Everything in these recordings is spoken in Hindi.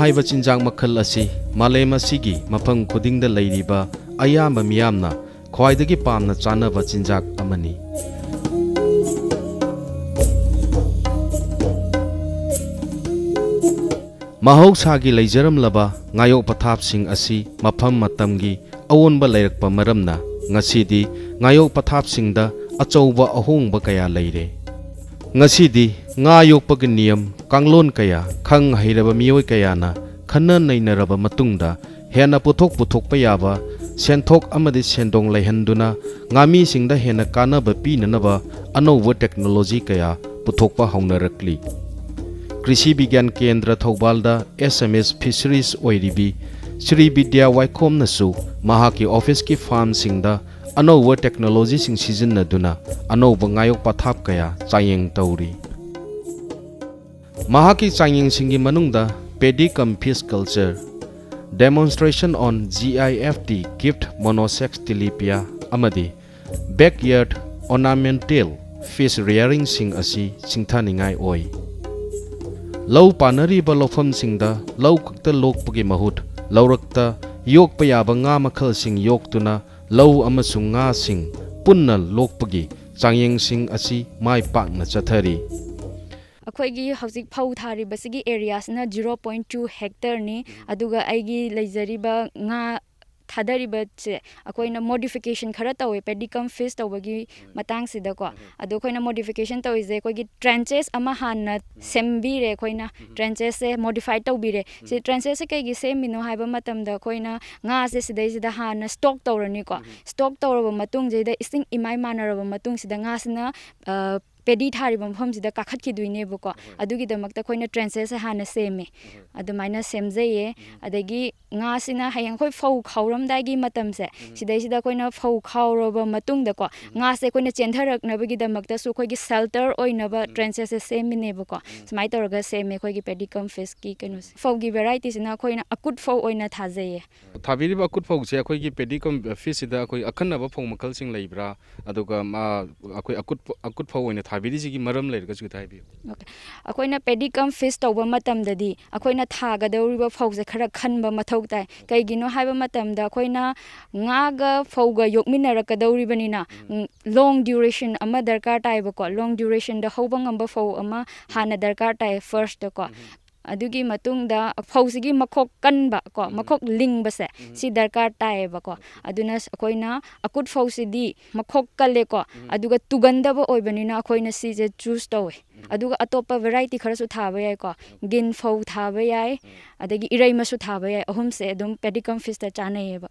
ꯍꯥꯏꯕ ꯆꯤꯟꯖꯥꯛ ꯃꯈꯜ ꯑꯁꯤ ꯃꯥꯂꯦꯝ ꯑꯁꯤꯒꯤ ꯃꯐꯝ ꯈꯨꯗꯤꯡꯗ ꯂꯩꯔꯤꯕ ꯑꯌꯥꯝꯕ ꯃꯤꯌꯥꯝꯅ ꯈ꯭ꯋꯥꯏꯗꯒꯤ ꯄꯥꯝꯅ ꯆꯥꯅꯕ ꯆꯤꯟꯖꯥꯛ ꯑꯃꯅꯤ ꯃꯍꯧꯁꯥꯒꯤ ꯂꯩꯖꯔꯝꯂꯕ ꯉꯥꯌꯣꯛ ꯄꯊꯥꯞꯁꯤꯡ ꯑꯁꯤ ꯃꯐꯝ ꯃꯇꯝꯒꯤ ꯑꯑꯣꯟꯕ ꯂꯩꯔꯛꯄ ꯃꯔꯝꯅ ꯉꯁꯤꯗꯤ ꯉꯥꯌꯣꯛ ꯄꯊꯥꯞꯁꯤꯡꯗ ꯑꯆꯧꯕ ꯑꯍꯣꯡꯕ ꯀꯌꯥ ꯂꯩꯔꯦ ꯉꯁꯤꯗꯤ nga yok pa niyam kanglon kaya khang hairaba miyoi kaya na khana nainaraba matungda hena puthok puthok pa yaba senthok amadi sendong laihanduna ngami singda hena kanaba pinanaba anova technology kaya puthokpa haunarakli Krishi Vigyan Kendra थौबालदा एसएमएस फिशरीज ओइरिबी श्री विद्या वाइखोमनसु महाकी ऑफिस की फार्म सिंगदा अनोव टेक्नोलॉजी सिंग सीजन नदुना अनोव गायोक पाथाप कया चायेंग तौरी ꯃꯍꯥꯛꯀꯤ ꯆꯥꯡꯌꯦꯡꯁꯤꯡꯒꯤ ꯃꯅꯨꯡꯗ paddy cum fish culture demonstration on G I F T ꯒꯤꯐ ꯃꯣꯅꯣꯁꯦꯛꯁ ꯇꯤꯂꯤꯄꯤꯌꯥ ꯑꯃꯗꯤ ꯕꯦꯛꯌꯥꯔꯗ ꯑꯣꯔꯅꯥꯃꯦꯟꯇꯦꯜ ꯐꯤꯁ ꯔꯤꯌꯔꯤꯡꯁꯤꯡ ꯑꯁꯤ ꯁꯤꯡꯊꯥꯅꯤꯡꯉꯥꯏ ꯑꯣꯏ ꯂꯧ ꯄꯥꯟꯅꯔꯤꯕ ꯂꯧꯐꯝꯁꯤꯡꯗ ꯂꯧ ꯈꯛꯇ ꯂꯣꯛꯄꯒꯤ ꯃꯍꯨꯠ ꯂꯧꯔꯛꯇ ꯌꯣꯛꯄ ꯌꯥꯕ ꯉꯥ ꯃꯈꯜꯁꯤꯡ ꯌꯣꯛꯇꯨꯅ ꯂꯧ ꯑꯃꯁꯨꯡ ꯉꯥꯁꯤꯡ ꯄꯨꯟꯅ ꯂꯣꯛꯄꯒꯤ ꯆꯥꯡꯌꯦꯡꯁꯤꯡ ꯑꯁꯤ ꯃꯥꯏ ꯄꯥꯛꯅ ꯆꯠꯊꯔꯤ ꯑꯩꯈꯣꯏꯒꯤ ꯍꯧꯖꯤꯛ ꯐꯧ ꯊꯥꯔꯤꯕꯁꯤꯒꯤ ꯑꯦꯔꯤꯌꯥꯁꯤꯅ ꯖꯤꯔꯣ ꯄꯣꯏꯟ ꯇꯨ ꯍꯦꯛꯇꯔꯅꯤ ꯑꯗꯨꯒ ꯑꯩꯒꯤ ꯂꯩꯖꯔꯤꯕ ꯉꯥ ꯊꯥꯗꯔꯤꯕꯁꯦ ꯑꯩꯈꯣꯏꯅ ꯃꯣꯗꯤꯐꯤꯀꯦꯁꯟ ꯈꯔ ꯇꯧꯋꯦ ꯄꯦꯗꯤꯀꯝ ꯐꯤꯁ ꯇꯧꯕꯒꯤ ꯃꯇꯥꯡꯁꯤꯗꯀꯣ ꯑꯗꯣ ꯑꯩꯈꯣꯏꯅ ꯃꯣꯗꯤꯐꯤꯀꯦꯁꯟ ꯇꯧꯔꯤꯁꯦ ꯑꯩꯈꯣꯏꯒꯤ ꯇ꯭ꯔꯦꯟꯆꯦꯁ ꯑꯃ ꯍꯥꯟꯅ ꯁꯦꯝꯕꯤꯔꯦ ꯑꯩꯈꯣꯏꯅ ꯇ꯭ꯔꯦꯟꯆꯦꯁꯁꯦ ꯃꯣꯗꯤꯐꯥꯏ ꯇꯧꯕꯤꯔꯦ ꯁꯤ ꯇ꯭ꯔꯦꯟꯆꯦꯁꯁꯦ ꯀꯩꯒꯤ ꯁꯦꯝꯃꯤꯅꯣ ꯍꯥꯏꯕ ꯃꯇꯝꯗ ꯑꯩꯈꯣꯏꯅ ꯉꯥꯁꯦ ꯁꯤꯗꯩꯁꯤꯗ ꯍꯥꯟꯅ ꯁ꯭ꯇꯣꯛ ꯇꯧꯔꯅꯤꯀꯣ ꯁ꯭ꯇꯣꯛ ꯇꯧꯔꯕ ꯃꯇꯨꯡꯁꯤꯗ ꯏꯁꯤꯡ ꯏꯃꯥꯏ ꯃꯥꯟꯅꯔꯕ ꯃꯇꯨꯡꯁꯤꯗ ꯉꯥꯁꯤꯅ पेडी थारीब मफमसिद काखतकिदुइनेबको अदुगिदमक तखोइना ट्रेंसेस हाना सेमे अदुमाइना सेमजेये अदगी ngāsina ꯍꯌꯦꯡ ꯑꯩꯈꯣꯏ ꯐꯧ ꯈꯥꯎꯔꯝꯗꯥꯏꯒꯤ ꯃꯇꯝꯁꯦ ꯁꯤꯗꯩꯁꯤꯗ ꯑꯩꯈꯣꯏꯅ ꯐꯧ ꯈꯥꯎꯔꯕ ꯃꯇꯨꯡꯗꯀꯣ ꯉꯥꯁꯦ ꯑꯩꯈꯣꯏꯅ ꯆꯦꯟꯊꯔꯛꯅꯕꯒꯤꯗꯃꯛꯇꯁꯨ ꯑꯩꯈꯣꯏꯒꯤ ꯁꯦꯜꯇꯔ ꯑꯣꯏꯅꯕ ꯇ꯭ꯔꯦꯟꯁꯦꯁꯁꯦ ꯁꯦꯝꯃꯤꯅꯦꯕꯀꯣ ꯁꯨꯃꯥꯏꯅ ꯇꯧꯔꯒ ꯁꯦꯝꯃꯦ ꯑꯩꯈꯣꯏꯒꯤ ꯄꯦꯗꯤꯀꯝ ꯐꯤꯁꯀꯤ ꯀꯩꯅꯣꯁꯦ ꯐꯧꯒꯤ ꯚꯦꯔꯥꯏꯇꯤꯁꯤꯅ ꯑꯩꯈꯣꯏꯅ ꯑꯀꯨꯠ ꯐꯧ ꯑꯣꯏꯅ ꯊꯥꯖꯩꯌꯦ ꯊꯥꯕꯤꯔꯤꯕ ꯑꯀꯨꯠ ꯐꯧꯁꯦ ꯑꯩꯈꯣꯏꯒꯤ ꯄꯦꯗꯤꯀꯝ ꯐꯤꯁꯁꯤꯗ ꯑꯩꯈꯣꯏ ꯑꯈꯟꯅꯕ ꯐꯧ ꯃꯈꯜꯁꯤꯡ ꯂꯩꯕ꯭ꯔꯥ ꯑꯗꯨꯒ ꯑꯩꯈꯣꯏ ꯑꯀꯨꯠ ꯑꯀꯨꯠ ꯐꯧ ꯑꯣꯏꯅ ꯐꯥꯕꯤꯔꯤꯁꯤꯒꯤ ꯃꯔꯝ ꯂꯩꯔꯒꯁꯨ ꯈꯤꯇ ꯍꯥꯏꯕꯤꯌꯨ ꯑꯣꯀꯦ ꯑꯩꯈꯣꯏꯅ ꯄꯦꯗꯤꯀꯝ ꯐꯤꯁ ꯇꯧꯕ ꯃꯇꯝꯗꯗꯤ ꯑꯩꯈꯣꯏꯅ ꯊꯥꯒꯗꯧꯔꯤꯕ ꯐꯧꯁꯦ ꯈꯔ ꯈꯟꯕ ꯃꯊꯧ ꯇꯥꯏ ꯀꯩꯒꯤꯅꯣ ꯍꯥꯏꯕ ꯃꯇꯝꯗ ꯑꯩꯈꯣꯏꯅ ꯉꯥꯒ ꯐꯧꯒ ꯌꯣꯛꯃꯤꯟꯅꯔꯛꯀꯗꯧꯔꯤꯕꯅꯤꯅ ꯂꯣꯡ ꯗ꯭ꯌꯨꯔꯦꯁꯟ ꯑꯃ ꯗꯔꯀꯥꯔ ꯇꯥꯏꯕꯀꯣ ꯂꯣꯡ ꯗ꯭ꯌꯨꯔꯦꯁꯟꯗ ꯍꯧꯕ ꯉꯝꯕ ꯐꯧ ꯑꯃ ꯍꯥꯟꯅ ꯗꯔꯀꯥꯔ ꯇꯥꯏ ꯐꯥꯔꯁꯇꯀꯣ ꯑꯗꯨꯒꯤ ꯃꯇꯨꯡꯗ ꯐꯧꯁꯤꯒꯤ ꯃꯈꯣꯛ ꯀꯟꯕ ꯀꯣ ꯃꯈꯣꯛ ꯂꯤꯡꯕꯁꯦ ꯁꯤ ꯗꯔꯀꯥꯔ ꯇꯥꯏꯌꯦꯕꯀꯣ ꯑꯗꯨꯅ ꯑꯩꯈꯣꯏꯅ ꯑꯀꯨꯠ ꯐꯧꯁꯤꯗꯤ ꯃꯈꯣꯛ ꯀꯜꯂꯦꯀꯣ ꯑꯗꯨꯒ ꯇꯨꯒꯟꯗꯕ ꯑꯣꯏꯕꯅꯤꯅ ꯑꯩꯈꯣꯏꯅ ꯁꯤꯁꯦ ꯆꯨꯁ ꯇꯧꯋꯦ ꯑꯗꯨꯒ ꯑꯇꯣꯞꯄ ꯚꯦꯔꯥꯏꯇꯤ ꯈꯔꯁꯨ ꯊꯥꯕ ꯌꯥꯏꯀꯣ ꯒꯤꯟ ꯐꯧ ꯊꯥꯕ ꯌꯥꯏ ꯑꯗꯒꯤ ꯏꯔꯩꯃꯁꯨ ꯊꯥꯕ ꯌꯥꯏ ꯑꯍꯨꯝꯁꯦ ꯑꯗꯨꯝ ꯄꯦꯗꯤꯀꯝ ꯐꯤꯁꯇ ꯆꯥꯅꯩꯌꯦꯕ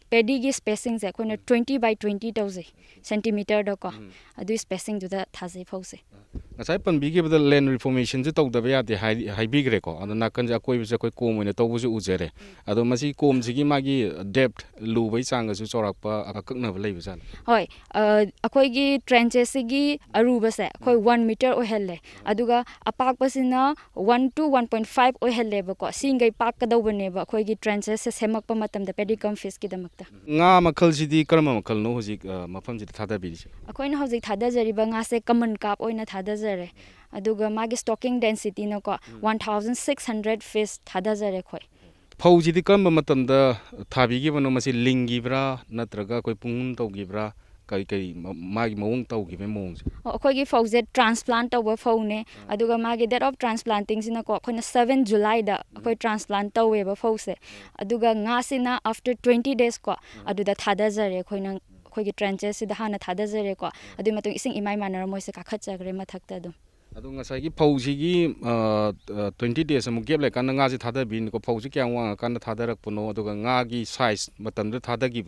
ꯄꯦꯗꯤꯒꯤ ꯁ꯭ꯄꯦꯁꯤꯡꯁꯦ ꯑꯩꯈꯣꯏꯅ ꯇ꯭ꯋꯦꯟꯇꯤ ꯕꯥꯏ ꯇ꯭ꯋꯦꯟꯇꯤ ꯇꯧꯖꯩ ꯁꯦꯟꯇꯤꯃꯤꯇꯔꯗꯀꯣ ꯑꯗꯨꯒꯤ ꯁ꯭ꯄꯦꯁꯤꯡꯗꯨꯗ ꯊꯥꯖꯩ ꯐꯧꯁꯦ ꯉꯁꯥꯏ ꯄꯟꯕꯤꯈꯤꯕꯗ ꯂꯦꯟ ꯔꯤꯐꯣꯔꯃꯦꯁꯟꯁꯦ ꯇꯧꯗꯕ ꯌꯥꯗꯦ ꯍꯥꯏꯕꯤꯈ꯭ꯔꯦꯀꯣ ꯑꯗꯣ ꯅꯥꯀꯟꯁꯦ ꯑꯀꯣꯏꯕꯁꯦ ꯑꯩꯈꯣꯏ ꯀꯣꯝ ꯑꯣꯏꯅ ꯇꯧꯕꯁꯨ ꯎꯖꯔꯦ ꯑꯗꯣ ꯃꯁꯤ ꯀꯣꯝꯁꯤꯒꯤ ꯃꯥꯒꯤ ꯗꯦꯞ ꯂꯨꯕꯒꯤ ꯆꯥꯡꯒꯁꯨ ꯆꯥꯎꯔꯥꯛꯄ ꯑꯀꯛꯅꯕ ꯂꯩꯕ ꯖꯥꯠꯂ ꯍꯣꯏ ꯑꯩꯈꯣꯏꯒꯤ ꯇ꯭ꯔꯦꯟꯆꯦꯁꯁꯤꯒꯤ ꯑꯔꯨꯕꯁꯦ ꯑꯩꯈꯣꯏ ꯋꯥꯟ ꯃꯤꯇꯔ ꯑꯣꯏꯍꯜꯂꯦ ꯑꯗꯨꯒ ꯑꯄꯥꯛꯄꯁꯤꯅ one to one point five ꯑꯣꯏꯍꯜꯂꯦꯕꯀꯣ ꯁꯤꯈꯩ ꯄꯥꯛꯀꯗꯧꯕꯅꯦꯕ ꯑꯩꯈꯣꯏꯒꯤ ꯇ꯭ꯔꯦꯟꯆꯦꯁꯁꯦ ꯁꯦꯝꯃꯛꯄ ꯃꯇꯝꯗ ꯄꯦꯗꯤꯀꯝ ꯐꯤꯁꯀꯤꯗꯃꯛꯇ ꯃꯔꯛꯇ ꯉꯥ ꯃꯈꯜꯁꯤꯗꯤ ꯀꯔꯝꯕ ꯃꯈꯜꯅꯣ ꯍꯧꯖꯤꯛ ꯃꯐꯝꯁꯤꯗ ꯊꯥꯗꯕꯤꯔꯤꯁꯦ ꯑꯩꯈꯣꯏꯅ ꯍꯧꯖꯤꯛ ꯊꯥꯗꯖꯔꯤꯕ ꯉꯥꯁꯦ ꯀꯃꯟ ꯀꯥꯞ ꯑꯣꯏꯅ ꯊꯥꯗꯖꯔꯦ ꯑꯗꯨꯒ ꯃꯥꯒꯤ ꯁ꯭ꯇꯣꯀꯤꯡ ꯗꯦꯟꯁꯤꯇꯤꯅꯀꯣ one thousand six hundred fish ꯊꯥꯗꯖꯔꯦ ꯑꯩꯈꯣꯏ ꯐꯧꯁꯤꯗꯤ ꯀꯔꯝꯕ ꯃꯇꯝꯗ ꯊꯥꯕꯤꯈꯤꯕꯅꯣ ꯃꯁꯤ ꯂꯤꯡꯒꯤꯕ꯭ꯔꯥ ꯅꯠꯇ꯭ꯔꯒ ꯑꯩꯈꯣꯏ ꯄꯨꯡꯍꯨꯝ ꯇꯧꯈꯤꯕ꯭ꯔꯥ ꯀꯔꯤ ꯀꯔꯤ ꯃꯥꯒꯤ ꯃꯑꯣꯡ ꯇꯧꯈꯤꯕ ꯃꯑꯣꯡꯁꯦ ꯑꯩꯈꯣꯏꯒꯤ ꯐꯧꯁꯦ ꯇ꯭ꯔꯥꯟꯁꯄ꯭ꯂꯥꯟ ꯇꯧꯕ ꯐꯧꯅꯦ ꯑꯗꯨꯒ ꯃꯥꯒꯤ ꯗꯦꯠ ꯑ a n ꯇ ꯭ ꯔ ꯥ ꯟ ꯁ ꯄ ꯭ ꯂ ꯥ ꯟ ꯇ ꯤ ꯡ ꯁ a ꯅ ꯀ ꯣ ꯑꯩꯈꯣꯏꯅ ꯁꯕꯦꯟ ꯖꯨꯂꯥꯏꯗ ꯑꯩꯈꯣꯏ ꯇ ꯭ ꯔ ꯥ ꯟ ꯁ ꯄ ꯭ ꯂ ꯥ e ꯇ ꯧ ꯋ ꯦ a ꯐꯧꯁꯦ ꯑꯗꯨꯒ ꯉꯥꯁꯤꯅ ꯑ ꯥ ꯐ r ꯔ ꯇ ꯭ ꯋ ꯦ ꯟ ꯇ a ꯗꯦꯖꯀꯣ ꯑꯗꯨꯗ ꯊꯥꯗꯖꯔꯦ ꯑ n a ꯣ ꯏ ꯅ ꯑ ꯩ ꯈ r ꯏ ꯒ ꯤ ꯇ ꯭ ꯔ e ꯟ a h ꯁ ꯁ ꯤ ꯗ ꯍꯥꯟꯅ a ꯥ ꯗ ꯖ ꯔ ꯦ ꯀ ꯣ ꯑꯗꯨꯒꯤ ꯃꯇꯨꯡ ꯏ ꯁ ꯤ a ꯏꯃꯥꯏ ꯃꯥꯟꯅꯔ ꯃꯣꯏꯁꯦ ꯀꯥꯈꯠꯆꯈ꯭ꯔꯦ ꯃꯊꯛꯇ ꯑꯗꯨꯝ ᱟᱫᱚ ᱱᱟᱥᱟᱭ ᱜᱤ ᱯᱷᱚᱣᱡᱤ ᱜᱤ 20 ᱰᱮᱥ ᱢᱩ ᱜᱮᱵᱞᱮ ᱠᱟᱱ ᱱᱟᱜᱟ ᱡᱮ ᱛᱷᱟᱫᱟ ᱵᱤᱱ ᱠᱚ ᱯᱷᱚᱣᱡᱤ ᱠᱮ ᱟᱣᱟ ᱠᱟᱱ ᱛᱷᱟᱫᱟ ᱨᱟᱠ ᱯᱩᱱᱚ ᱟᱫᱚ ᱱᱟᱜᱟ ᱜᱤ ᱥᱟᱭᱤᱡ ᱢᱟᱛᱟᱢ ᱫᱚ ᱛᱷᱟᱫᱟ ᱠᱮ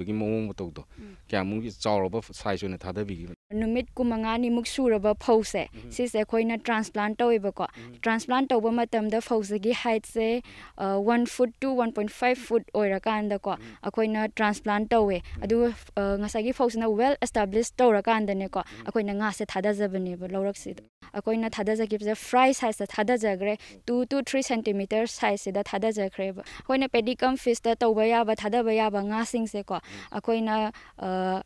ᱟᱢᱩ ᱪᱟᱣᱨᱚᱵᱟ ᱥᱟᱭᱤᱡ ᱚᱱᱮ ᱛᱷᱟᱫᱟ ᱵᱤᱜᱤ ꯅꯨꯃꯤꯠ ꯀꯨꯟꯃꯉꯥꯅꯤꯃꯨꯛ ꯁꯨꯔꯕ ꯐꯧꯁꯦ ꯁꯤꯁꯦ ꯑꯩꯈꯣꯏꯅ ꯇ꯭ꯔꯥꯟꯁꯄ꯭ꯂꯥꯟ ꯇꯧꯋꯦꯕꯀꯣ ꯇ꯭ꯔꯥꯟꯁꯄ꯭ꯂꯥꯟ ꯇꯧꯕ ꯃꯇꯝꯗ ꯐꯧꯁꯤꯒꯤ ꯍꯥꯏꯠꯁꯦ one foot to one point five foot ꯑꯣꯏꯔꯀꯥꯟꯗꯀꯣ ꯑꯩꯈꯣꯏꯅ ꯇ꯭ꯔꯥꯟꯁꯄ꯭ꯂꯥꯟ ꯇꯧꯋꯦ ꯑꯗꯨꯒ ꯉꯁꯥꯏꯒꯤ ꯐꯧꯁꯤꯅ ꯋꯦꯜ ꯑꯦꯁꯇꯥꯕ꯭ꯂꯤꯁ ꯇꯧꯔꯀꯥꯟꯗꯅꯦꯀꯣ ꯑꯩꯈꯣꯏꯅ ꯉꯥꯁꯦ ꯊꯥꯗꯖꯕꯅꯦꯕ ꯂꯧꯔꯛꯁꯤꯗ ꯑꯩꯈꯣꯏꯅ ꯊꯥꯗꯖꯈꯤꯕꯁꯦ ꯐ꯭ꯔꯥꯏ ꯁꯥꯏꯖꯇ ꯊꯥꯗꯖꯈ꯭ꯔꯦ ꯇꯨ ꯇꯨ ꯊ꯭ꯔꯤ ꯁꯦꯟꯇꯤꯃꯤꯇꯔ ꯁꯥꯏꯖꯁꯤꯗ ꯊꯥꯗꯖꯈ꯭ꯔꯦꯕ ꯑꯩꯈꯣꯏꯅ ꯄꯦꯗꯤꯀꯝ ꯐꯤꯁꯇ ꯇꯧꯕ ꯌꯥꯕ ꯊꯥꯗꯕ ꯌꯥꯕ ꯉꯥꯁꯤꯡꯁꯦꯀꯣ ꯑꯩꯈꯣꯏꯅ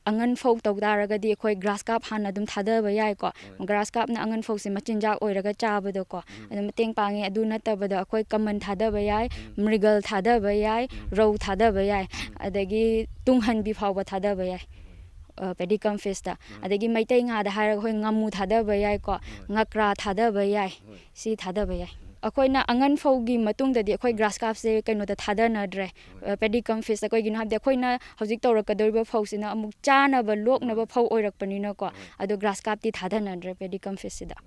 ꯑꯉꯟ ꯐꯧ ꯇꯧ ꯇꯥꯔꯒꯗꯤ ꯑꯩꯈꯣꯏ ꯒ꯭ꯔꯥꯁ ꯀꯞ ꯍꯥꯟꯅ ꯑꯗꯨꯝ ꯊꯥꯗꯕ ꯌꯥꯏ ꯀꯣ ꯒ꯭ꯔꯥꯁ ꯀꯞꯅ ꯑꯉꯟ ꯐꯥꯎꯁꯦ ꯃꯆꯤꯟꯖꯥꯛ ꯑꯣꯏꯔꯒ ꯆꯥꯕꯗꯀꯣ ꯑꯗꯨ ꯃꯇꯦꯡ ꯄꯥꯡꯉꯦ ꯑꯗꯨ ꯅꯠꯇꯕꯗ ꯑꯩꯈꯣꯏ ꯀꯃꯟ ꯊꯥꯗꯕ ꯌꯥꯏ ꯃ꯭ꯔꯤꯒꯜ ꯊꯥꯗꯕ ꯌꯥꯏ ꯔꯧ ꯊꯥꯗꯕ ꯌꯥꯏ ꯑꯗꯒꯤ ꯇꯨꯡꯍꯟꯕꯤ ꯐꯥꯎꯕ ꯊꯥꯗꯕ ꯌꯥꯏ ꯄꯦꯗꯤꯀꯝ ꯐꯤꯁꯇ ꯑꯗꯒꯤ ꯃꯩꯇꯩ ꯉꯥꯗ ꯍꯥꯏꯔꯒ ꯑꯩꯈꯣꯏ ꯉꯥꯃꯨ ꯊꯥꯗꯕ ꯌꯥꯏꯀꯣ ꯉꯀ꯭ꯔꯥ ꯊꯥꯗꯕ ꯌꯥꯏ ꯁꯤ ꯊꯥꯗꯕ ꯌꯥꯏ अखोना अंगन फौगी मतुंगदि अखोय ग्रास काप से कइनोदा थादनद्रे पेडिकम फिश अखोयगिन हाबदे अखोयना हौजिक तौरकदोइबो फौसिना अमुक चानब लोकनब फौ ओइरकपनिनको अदो ग्रास काप ति थादनद्रे पेडिकम फिश सिदा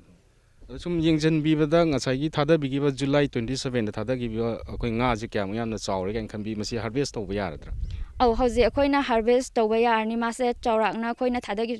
सुम यंजनबीबदा ngasai gi thada bigiba july 27 da thada gi bi akoi nga ji kyam औ हौजे अखोइना हार्वेस्ट तवे यारनि मासे चौराकना अखोइना थादगि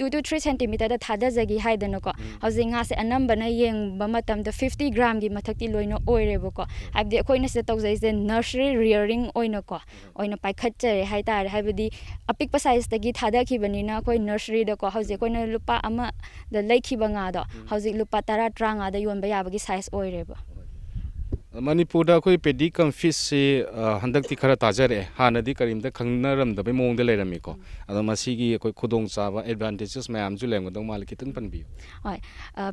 2 to 3 cm da thadajagi haidano ko hauji nga se anamba na yeng ba matam da 50 gram gi mathakti loina oirebo ko habdi akhoi na se tawjai je nursery rearing oina ko oina pai khatche hai tar habdi apik pa size da gi thadakhi bani na koi nursery da ko hauji koi na lupa ama da laikhi ba nga da hauji lupa tara tranga da yon ba yabagi size oirebo मणिपुरदा अखोई पेडी कंफिस से हंदकती खरा ताजरे हानदी करीमदा खंगनरमदबे मोंगदे लेरमीको अदो मसीगी अखोई खुदोंग सावा एडवांटेजेस मैम जु लेंगो दंग माल कितन पनबियो हाय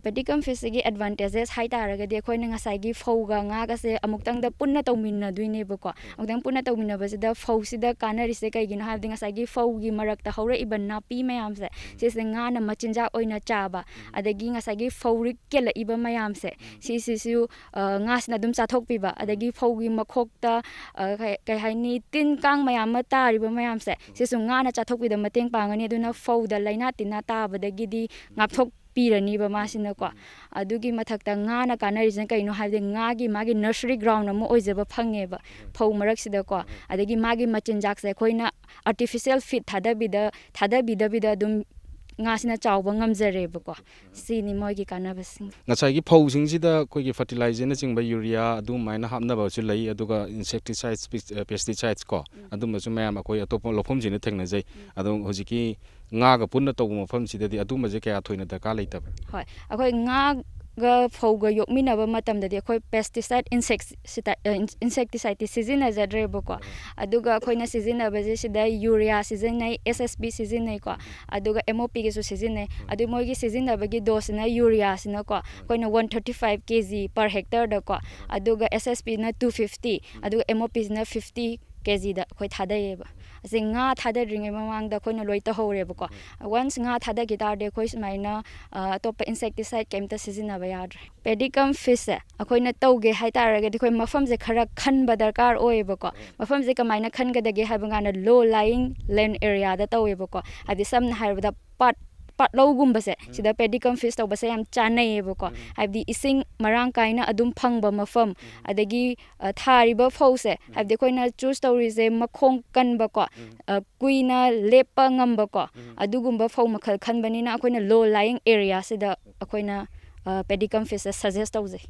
पेडी कंफिस गी एडवांटेजेस हाई तारगदे अखोई नंगासाइगी फौगा ngaगase amuktanग da punna tawminna duine bako amuktanग punna tawminna ba da fau sida kanari se kai gin habding asai gi fau gi marak ta hore iban na pi mayam se se se nga na machinja oina cha ba adagi ngasai gi fau ri kela iba mayam se si si si ngas na dum cha ꯀꯣꯊꯣꯛꯄꯤꯕ ꯑꯗꯒꯤ ꯐꯧꯒꯤ ꯃꯈꯣꯛꯇ ꯀꯩ ꯍꯥꯏꯅꯤ ꯇꯤꯟ ꯀꯥꯡ ꯃꯌꯥꯝ ꯑꯃ ꯇꯥꯔꯤꯕ ꯃꯌꯥꯝꯁꯦ ꯁꯤꯁꯨ ꯉꯥꯅ ꯆꯥꯊꯣꯛꯄꯤꯗ ꯃꯇꯦꯡ ꯄꯥꯡꯒꯅꯤ ꯑꯗꯨꯅ ꯐꯧꯗ ꯂꯩꯅꯥ ꯇꯤꯟꯅꯥ ꯇꯥꯕꯗꯒꯤꯗꯤ ꯉꯥꯛꯊꯣꯛ ꯄꯤꯔꯅꯤꯕ ꯃꯥꯁꯤꯅꯀꯣ ꯑꯗꯨꯒꯤ ꯃꯊꯛꯇ ꯉꯥꯅ ꯀꯥꯟꯅꯔꯤꯁꯤꯅ ꯀꯩꯅꯣ ꯍꯥꯏꯕꯗꯤ ꯉꯥꯒꯤ ꯃꯥꯒꯤ ꯅꯔꯁꯔꯤ ꯒ꯭ꯔꯥꯎꯟ ꯑꯃ ꯑꯣꯏꯖꯕ ꯐꯪꯉꯦꯕ ꯐꯧ ꯃꯔꯛꯁꯤꯗꯀꯣ ꯑꯗꯒꯤ ꯃꯥꯒꯤ ꯃꯆꯤꯟꯖꯥꯛꯁꯦ ꯑꯩꯈꯣꯏꯅ ꯑꯥꯔꯇꯤꯐꯤꯁꯦꯜ ꯐꯤꯠ ꯊꯥꯗꯕꯤꯗ ꯊꯥꯗꯕꯤꯗꯕꯤꯗ ꯑꯗꯨꯝ nga sina chaw ba ngam jare ba ko si ni mo gi kana ba nga chai gi phau sing da ko gi fertilizer ching ba urea adu mai ham na ba chi adu ga insecticides pesticides ko adu ma chu ma ma ko ya to lo phom ji ne thek jai adu ho ji ki nga ga pun na to phom si da di adu ma je ka thoi da ka lai ta ba hoi akoi nga ꯒ ꯐꯧꯒ ꯌꯣꯛꯃꯤꯟꯅꯕ ꯃꯇꯝꯗꯗꯤ ꯑꯩꯈꯣꯏ ꯄꯦꯁꯇꯤꯁꯥꯏꯠ ꯏꯟꯁꯦꯛꯇꯤꯁꯥꯏꯠꯇꯤ ꯁꯤꯖꯤꯟꯅꯖꯗ꯭ꯔꯦꯕꯀꯣ ꯑꯗꯨꯒ ꯑꯩꯈꯣꯏꯅ ꯁꯤꯖꯤꯟꯅꯕꯁꯦ ꯁꯤꯗ ꯌꯨꯔꯤꯌꯥ ꯁꯤꯖꯤꯟꯅꯩ ꯑꯦꯁ ꯑꯦꯁ ꯕꯤ ꯁꯤꯖꯤꯟꯅꯩꯀꯣ ꯑꯗꯨꯒ ꯑꯦꯝ ꯑꯣ ꯄꯤꯒꯤꯁꯨ ꯁꯤꯖꯤꯟꯅꯩ ꯑꯗꯨ ꯃꯣꯏꯒꯤ ꯁꯤꯖꯤꯟꯅꯕꯒꯤ ꯗꯣꯁꯁꯤꯅ ꯌꯨꯔꯤꯌꯥꯁꯤꯅꯀꯣ ꯑꯩꯈꯣꯏꯅ one thirty five K G per ꯍꯦꯛꯇꯔꯗꯀꯣ ꯑꯗꯨꯒ ꯑꯦꯁ ꯑꯦꯁ ꯄꯤꯅ ꯇꯨ ꯐꯤꯐꯇꯤ ꯑꯗꯨꯒ ꯑꯦꯝ ꯑꯣ ꯄꯤꯁꯤꯅ ꯐꯤꯐꯇꯤ ꯀꯦ ꯖꯤꯗ ꯑꯩꯈꯣꯏ ꯊꯥꯗꯩꯌꯦꯕ ꯑꯁꯤ ꯉꯥ ꯊꯥꯗꯗ꯭ꯔꯤꯉꯩ ꯃꯃꯥꯡꯗ ꯑꯩꯈꯣꯏꯅ ꯂꯣꯏ ꯇꯧꯍꯧꯔꯦꯕꯀꯣ ꯋꯥꯟꯁ ꯉꯥ ꯊꯥꯗꯈꯤ ꯇꯥꯔꯗꯤ ꯑꯩꯈꯣꯏ ꯁꯨꯃꯥꯏꯅ ꯑꯇꯣꯞꯄ ꯏꯟꯁꯦꯛꯇꯤꯁꯥꯏꯠ ꯀꯩꯝꯇ ꯁꯤꯖꯤꯟꯅꯕ ꯌꯥꯗ꯭ꯔꯦ ꯄꯦꯗꯤꯀꯝ ꯐꯤꯁꯁꯦ ꯑꯩꯈꯣꯏꯅ ꯇꯧꯒꯦ ꯍꯥꯏ ꯇꯥꯔꯒꯗꯤ ꯑꯩꯈꯣꯏ ꯃꯐꯝꯁꯦ ꯈꯔ ꯈꯟꯕ ꯗꯔꯀꯥꯔ ꯑꯣꯏꯌꯦꯕꯀꯣ ꯃꯐꯝꯁꯦ ꯀꯃꯥꯏꯅ ꯈꯟꯒꯗꯒꯦ ꯍꯥꯏꯕ ꯀꯥꯟꯗ ꯂꯣ ꯂꯥꯏꯌꯤꯡ ꯂꯦꯟ ꯑꯦꯔꯤꯌꯥꯗ ꯇꯧꯋꯦꯕꯀꯣ ꯍꯥꯏꯗꯤ ꯁꯝꯅ ꯍꯥꯏꯔꯕꯗ ꯄꯥꯠ ꯄꯥꯠꯂꯧꯒꯨꯝꯕꯁꯦ ꯁꯤꯗ ꯄꯦꯗꯤꯀꯝ ꯐꯤꯁ ꯇꯧꯕꯁꯦ ꯌꯥꯝ ꯆꯥꯟꯅꯩꯌꯦꯕꯀꯣ ꯍꯥꯏꯕꯗꯤ ꯏꯁꯤꯡ ꯃꯔꯥꯡ ꯀꯥꯏꯅ ꯑꯗꯨꯝ ꯐꯪꯕ ꯃꯐꯝ ꯑꯗꯒꯤ ꯊꯥꯔꯤꯕ ꯐꯧꯁꯦ ꯍꯥꯏꯕꯗꯤ ꯑꯩꯈꯣꯏꯅ ꯆꯨꯁ ꯇꯧꯔꯤꯁꯦ ꯃꯈꯣꯡ ꯀꯟꯕꯀꯣ ꯀꯨꯏꯅ ꯂꯦꯞꯄ ꯉꯝꯕꯀꯣ ꯑꯗꯨꯒꯨꯝꯕ ꯐꯧ ꯃꯈꯜ ꯈꯟꯕꯅꯤꯅ ꯑꯩꯈꯣꯏꯅ ꯂꯣ ꯂꯥꯏꯌꯤꯡ ꯑꯦꯔꯤꯌꯥꯁꯤꯗ ꯑꯩꯈꯣꯏꯅ ꯄꯦꯗꯤꯀꯝ ꯐꯤꯁꯁꯦ ꯁꯖꯦꯁ ꯇꯧꯖꯩ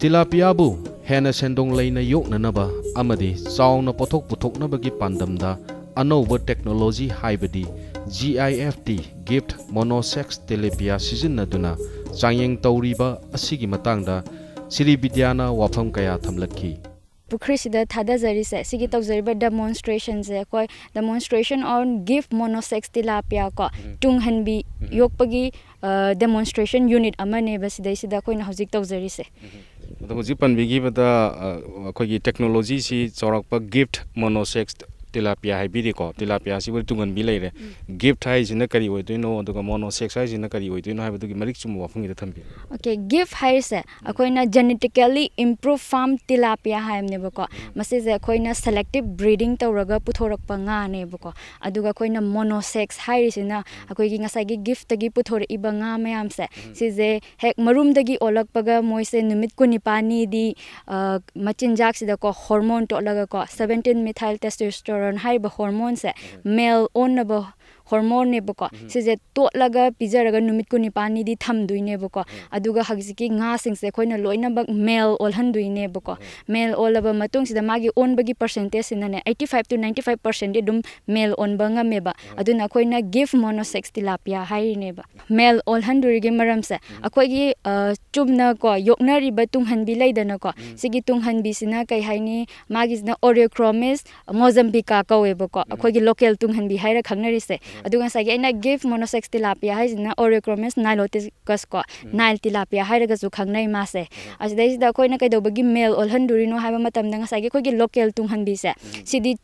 ꯇꯤꯂꯥꯄꯤꯌꯥꯕꯨ ꯍꯦꯟꯅ ꯁꯦꯟꯗꯣꯡ ꯂꯩꯅ ꯌꯣꯛꯅꯅꯕ ꯑꯃꯗꯤ ꯆꯥꯎꯅ ꯄꯣꯠꯊꯣꯛ ꯄꯨꯊꯣꯛꯅꯕꯒꯤ ꯄꯥꯟꯗꯝꯗ ꯑꯅꯧꯕ ꯇꯦꯛꯅꯣꯂꯣꯖꯤ ꯍꯥꯏꯕꯗꯤ ꯖꯤ ꯑꯥꯏ ꯑꯦꯐ ꯇꯤ ꯒꯤꯐ ꯃꯣꯅꯣꯁꯦꯛꯁ ꯇꯦꯂꯦꯄꯤꯌꯥ ꯁꯤꯖꯤꯟꯅꯗꯨꯅ ꯆꯥꯡꯌꯦꯡ ꯇꯧꯔꯤꯕ ꯑꯁꯤꯒꯤ ꯃꯇꯥꯡꯗ ꯁꯤꯔꯤ ꯕꯤꯗ꯭ꯌꯥꯅ ꯋꯥꯐꯝ ꯀꯌꯥ ꯊꯝꯂꯛꯈꯤ ꯄꯨꯈ꯭ꯔꯤꯁꯤꯗ ꯊꯥꯗꯖꯔꯤꯁꯦ ꯁꯤꯒꯤ ꯇꯧꯖꯔꯤꯕ ꯗꯦꯃꯣꯟꯁꯇ꯭ꯔꯦꯁꯟꯁꯦ ꯑꯩꯈꯣꯏ ꯗꯦꯃꯣꯟꯁꯇ꯭ꯔꯦꯁꯟ ꯑꯣꯟ ꯒꯤꯐ ꯃꯣꯅꯣꯁꯦꯛꯁ ꯇꯤꯂꯥꯄꯤꯌꯥ ꯀꯣ ꯇꯨꯡꯍꯟꯕꯤ ꯌꯣꯛꯄꯒꯤ ꯗꯦꯃꯣꯟꯁꯇ꯭ꯔꯦꯁꯟ ꯌꯨꯅꯤꯠ ꯑꯃꯅꯦꯕ ꯁꯤꯗꯩꯁꯤꯗ ꯑꯩꯈꯣꯏꯅ ꯍꯧꯖꯤꯛ ꯇꯧꯖꯔꯤꯁꯦ ꯍꯧꯖꯤꯛ ꯄꯟꯕꯤꯈꯤꯕꯗ ꯑꯩꯈꯣꯏꯒꯤ ꯇꯦꯛꯅꯣꯂꯣꯖꯤꯁꯤ ꯆꯥꯎꯔꯥꯛꯄ ꯒꯤꯐ ꯃꯣꯅꯣꯁꯦꯛꯁ तिलापिया है भी को तिलापिया से तुगन भी लेर गिफ्ट है कई होनो मोनो सेक्स है कई होनो है वफंग ओके गिफ्ट है अखोना जेनेटिकली इम्प्रूव फार्म तिलापिया हमनेबको मैं सेलेक्टिव ब्रीडिंग तौरपनेबको अगर मोनो सेक्स है गिफ्टी पुथरब मैम से हेक मरुमग मैसे कुनिपानी मचिनजाको हॉर्मोन तोलगको seventeen methyl testosterone testosterone ហើយបហ ormones mm-hmm. male on បប ꯍꯣꯔꯃꯣꯟꯅꯦꯕꯀꯣ ꯁꯤꯁꯦ ꯇꯣꯠꯂꯒ ꯄꯤꯖꯔꯒ ꯅꯨꯃꯤꯠ ꯀꯨꯟꯅꯤꯄꯥꯟꯅꯤꯗꯤ ꯊꯝꯗꯣꯏꯅꯦꯕꯀꯣ ꯑꯗꯨꯒ ꯍꯧꯖꯤꯛꯀꯤ ꯉꯥꯁꯤꯡꯁꯦ ꯑꯩꯈꯣꯏꯅ ꯂꯣꯏꯅꯃꯛ ꯃꯦꯜ ꯑꯣꯜꯍꯟꯗꯣꯏꯅꯦꯕꯀꯣ ꯃꯦꯜ ꯑꯣꯜꯂꯕ ꯃꯇꯨꯡꯁꯤꯗ ꯃꯥꯒꯤ ꯑꯣꯟꯕꯒꯤ ꯄꯔꯁꯦꯟꯇꯦꯖꯁꯤꯅꯅꯦ eighty five to ninety five ꯄꯔꯁꯦꯟꯗꯤ ꯑꯗꯨꯝ ꯃꯦꯜ ꯑꯣꯟꯕ ꯉꯝꯃꯦꯕ ꯑꯗꯨꯅ ꯑꯩꯈꯣꯏꯅ ꯒꯤꯐ ꯃꯣꯅꯣꯁꯦꯛꯁ ꯇꯤꯂꯥꯄꯤꯌꯥ ꯍꯥꯏꯔꯤꯅꯦꯕ ꯃꯦꯜ ꯑꯣꯜꯍꯟꯗꯣꯔꯤꯒꯤ ꯃꯔꯝꯁꯦ ꯑꯩꯈꯣꯏꯒꯤ ꯆꯨꯝꯅꯀꯣ ꯌꯣꯛꯅꯔꯤꯕ ꯇꯨꯡꯍꯟꯕꯤ ꯂꯩꯗꯅꯀꯣ ꯁꯤꯒꯤ ꯇꯨꯡꯍꯟꯕꯤꯁꯤꯅ ꯀꯩ ꯍꯥꯏꯅꯤ ꯃꯥꯒꯤꯁꯤꯅ ꯑꯣꯔꯤꯌꯣꯀ꯭ꯔꯣꯃꯤꯁ ꯃꯣꯖꯝꯕꯤꯀꯥ ꯀꯧꯋꯦꯕꯀꯣ ꯑꯩꯈꯣꯏꯒꯤ ꯂꯣꯀꯦꯜ ꯇꯨꯡꯍꯟꯕꯤ ꯍꯥꯏꯔ ꯈꯪꯅꯔꯤꯁꯦ ꯇꯧꯈ꯭ꯔꯦ ꯑꯗꯨꯒ ꯉꯁꯥꯏꯒꯤ ꯑꯩꯅ ꯒꯤꯐ ꯃꯣꯅꯣꯁꯦꯛꯁ ꯇꯤꯂꯥꯄꯤꯌꯥ ꯍꯥꯏꯁꯤꯅ ꯑꯣꯔꯤꯀ꯭ꯔꯣꯃꯦꯁ ꯅꯥꯏꯂꯣꯇꯤꯀꯁꯀꯣ ꯅꯥꯏꯜ ꯇꯤꯂꯥꯄꯤꯌꯥ ꯍꯥꯏꯔꯒꯁꯨ ꯈꯪꯅꯩ ꯃꯥꯁꯦ ꯑꯁꯤꯗꯩꯁꯤꯗ ꯑꯩꯈꯣꯏꯅ ꯀꯩꯗꯧꯕꯒꯤ ꯃꯦꯜ ꯑꯣꯜꯍꯟꯗꯣꯔꯤꯅꯣ ꯍꯥꯏꯕ ꯃꯇꯝꯗ ꯉꯁꯥꯏꯒꯤ ꯑꯩꯈꯣꯏꯒꯤ ꯂꯣꯀꯦꯜ ꯇꯨꯡꯍꯟꯕꯤꯁꯦ ꯁꯤꯗꯤ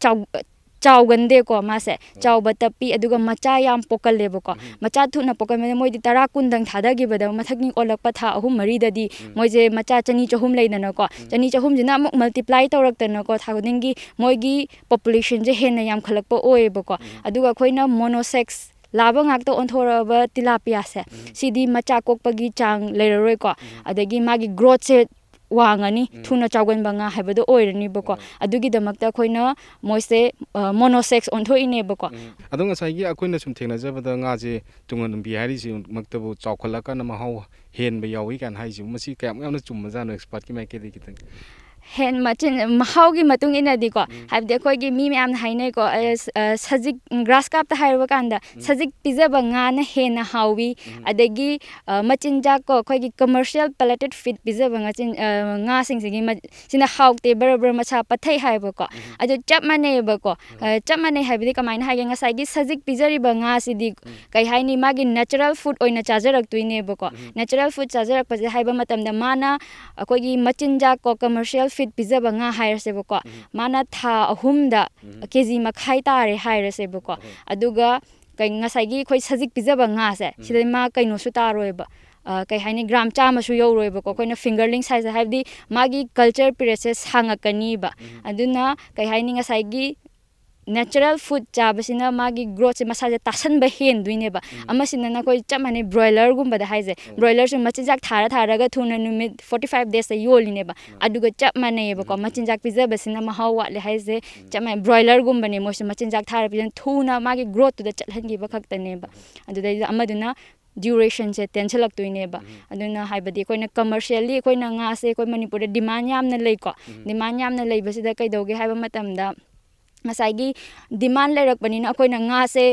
ꯆꯥꯎꯒꯟꯗꯦꯀꯣ ꯃꯥꯁꯦ ꯆꯥꯎꯕ ꯇꯞꯄꯤ ꯑꯗꯨꯒ ꯃꯆꯥ ꯌꯥꯝ ꯄꯣꯛꯀꯜꯂꯦꯕꯀꯣ ꯃꯆꯥ ꯊꯨꯅ ꯄꯣꯛꯀꯟꯕꯗ ꯃꯣꯏꯗꯤ ꯇꯔꯥ ꯀꯨꯟꯗꯪ ꯊꯥꯗꯈꯤꯕꯗ ꯃꯊꯛꯀꯤ ꯑꯣꯜꯂꯛꯄ ꯊꯥ ꯑꯍꯨꯝ ꯃꯔꯤꯗꯗꯤ ꯃꯣꯏꯁꯦ ꯃꯆꯥ ꯆꯅꯤ ꯆꯍꯨꯝ ꯂꯩꯗꯅꯀꯣ ꯆꯅꯤ ꯆꯍꯨꯝꯁꯤꯅ ꯑꯃꯨꯛ ꯃꯜꯇꯤꯄ꯭ꯂꯥꯏ ꯇꯧꯔꯛꯇꯅꯀꯣ ꯊꯥ ꯈꯨꯗꯤꯡꯒꯤ ꯃꯣꯏꯒꯤ ꯄꯣꯄꯨꯂꯦꯁꯟꯁꯦ ꯍꯦꯟꯅ ꯌꯥꯝꯈꯠꯂꯛꯄ ꯑꯣꯏꯌꯦꯕꯀꯣ ꯑꯗꯨꯒ ꯑꯩꯈꯣꯏꯅ ꯃꯣꯅꯣꯁꯦꯛꯁ ꯂꯥꯕ ꯉꯥꯛꯇ ꯑꯣꯟꯊꯣꯔꯛꯑꯕ ꯇꯤꯂꯥꯄꯤꯌꯥꯁꯦ ꯁꯤꯗꯤ ꯃꯆꯥ ꯀꯣꯛꯄꯒꯤ ꯆꯥꯡ ꯂꯩꯔꯔꯣꯏꯀꯣ ꯑꯗꯒꯤ ꯃꯥꯒꯤ ꯒ꯭ꯔꯣꯠꯁꯦ वांगनी थूना चागन बंगा है बदो ओयर नहीं बको अदुगी दमक ता कोई ना मोसे मोनोसेक्स ओंधो इने बको अदुंग असाई की अकोई ना सुम थेना जब दा nga je tungan bihari ji maktabu chawkhala ka na mahau hen ba yawi kan hai ji masi kam yam na chum ma jan expert ki mai ke de kitang हेन मचिन महाव की मतुंग इन अधिको हाइब देखो कि मी में आम हाइने को सजिक ग्रास का आप हाइब का अंदर सजिक पिज़े बंगा ने हेन हाउवी अदेगी मचिन जा को कोई कि कमर्शियल पलेटेड फिट पिज़े बंगा चिन ना सिंग सिंग मच सिना हाउ ते बर बर मचा पत्थे हाइब को अजो चप मने हाइब को चप मने हाइब दी कमाई ना हाइगे मचिन जा को ꯐꯤꯠ ꯄꯤꯖꯕ ꯉꯥ ꯍꯥꯏꯔꯁꯦꯕꯀꯣ ꯃꯥꯅ ꯊꯥ ꯑꯍꯨꯝꯗ ꯀꯦꯖꯤ ꯃꯈꯥꯏ ꯇꯥꯔꯦ ꯍꯥꯏꯔꯁꯦꯕꯀꯣ ꯑꯗꯨꯒ ꯀꯩ ꯉꯁꯥꯏꯒꯤ ꯑꯩꯈꯣꯏ ꯁꯖꯤꯛ ꯄꯤꯖꯕ ꯉꯥꯁꯦ ꯁꯤꯗꯩ ꯃꯥ ꯀꯩꯅꯣꯁꯨ ꯇꯥꯔꯣꯏꯕ ꯀꯩ ꯍꯥꯏꯅꯤ ꯒ꯭ꯔꯥꯝ ꯆꯥꯝꯃꯁꯨ ꯌꯧꯔꯣꯏꯕꯀꯣ ꯑꯩꯈꯣꯏꯅ ꯐꯤꯡꯒꯔꯂꯤꯡ ꯁꯥꯏꯖ ꯍꯥꯏꯕꯗꯤ ꯃꯥꯒꯤ ꯀꯜꯆꯔ ꯄꯤꯔꯦꯠꯁꯦ ꯁꯥꯡꯉꯛꯀꯅꯤꯕ ꯑꯗꯨꯅ ꯀꯩ ꯍꯥꯏꯅꯤ ꯉꯁꯥꯏꯒꯤ नेचुरल फूड चाबसीना मागी ग्रोथ से मसाजे तासन बहेन दुइने बा अमा सिना ना कोई चम हने ब्रॉयलर गुम बदा हाइजे ब्रॉयलर से मचिनजाक थारा थारा ग थुन नुमित 45 डेज से योलिने बा अदुग चप माने ये बको मचिनजाक पिजा बसिना महाव वाले हाइजे चम ब्रॉयलर गुम बने मोस मचिनजाक थारा पिजन थुना मागी ग्रोथ तुद चलहनगी बखक्तने बा अदुदै अमदुना ड्यूरेशन से टेंशन लगतोने अखोना कमर्शियली अखोना से अखोई मनपुर डिमांड यामना लेको डिमांड यामना लेबसीद कईदे ꯉꯁꯥꯏꯒꯤ ꯗꯤꯃꯥꯟ ꯂꯩꯔꯛꯄꯅꯤꯅ ꯑꯩꯈꯣꯏꯅ ꯉꯥꯁꯦ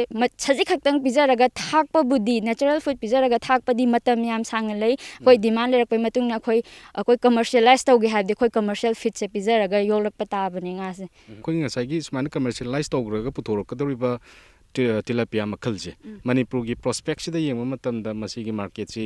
ꯁꯖꯤꯛ ꯈꯛꯇꯪ ꯄꯤꯖꯔꯒ ꯊꯥꯛꯄꯕꯨꯗꯤ ꯅꯦꯆꯔꯦꯜ ꯐꯨꯗ ꯄꯤꯖꯔꯒ ꯊꯥꯛꯄꯗꯤ ꯃꯇꯝ ꯌꯥꯝ ꯁꯥꯡꯅ ꯂꯩ ꯑꯩꯈꯣꯏ ꯗꯤꯃꯥꯟ ꯂꯩꯔꯛꯄꯒꯤ ꯃꯇꯨꯡ ꯑꯩꯈꯣꯏ ꯑꯩꯈꯣꯏ ꯀꯃꯔꯁꯤꯌꯦꯂꯥꯏꯁ ꯇꯧꯒꯦ ꯍꯥꯏꯕꯗꯤ ꯑꯩꯈꯣꯏ ꯀꯃꯔꯁꯤꯌꯦꯜ ꯐꯤꯗꯁꯦ ꯄꯤꯖꯔꯒ ꯌꯣꯛꯂꯛꯄ ꯇꯥꯕꯅꯦ ꯉꯥꯁꯦ ꯑꯩꯈꯣꯏ ꯉꯁꯥꯏꯒꯤ ꯁꯨꯃꯥꯏꯅ ꯀꯃꯔꯁꯤꯌꯦꯂꯥꯏꯁ ꯇꯧꯈ꯭ꯔꯒ ꯄꯨꯊꯣꯔꯛꯀꯗꯧꯔꯤꯕ ꯇꯤꯂꯥꯄꯤꯌꯥ ꯃꯈꯜꯁꯦ ꯃꯅꯤꯄꯨꯔꯒꯤ ꯄ꯭ꯔꯣꯁꯄꯦꯛꯁꯤꯗ ꯌꯦꯡꯕ ꯃꯇꯝꯗ ꯃꯁꯤꯒꯤ ꯃꯥꯔꯀꯦꯠꯁꯤ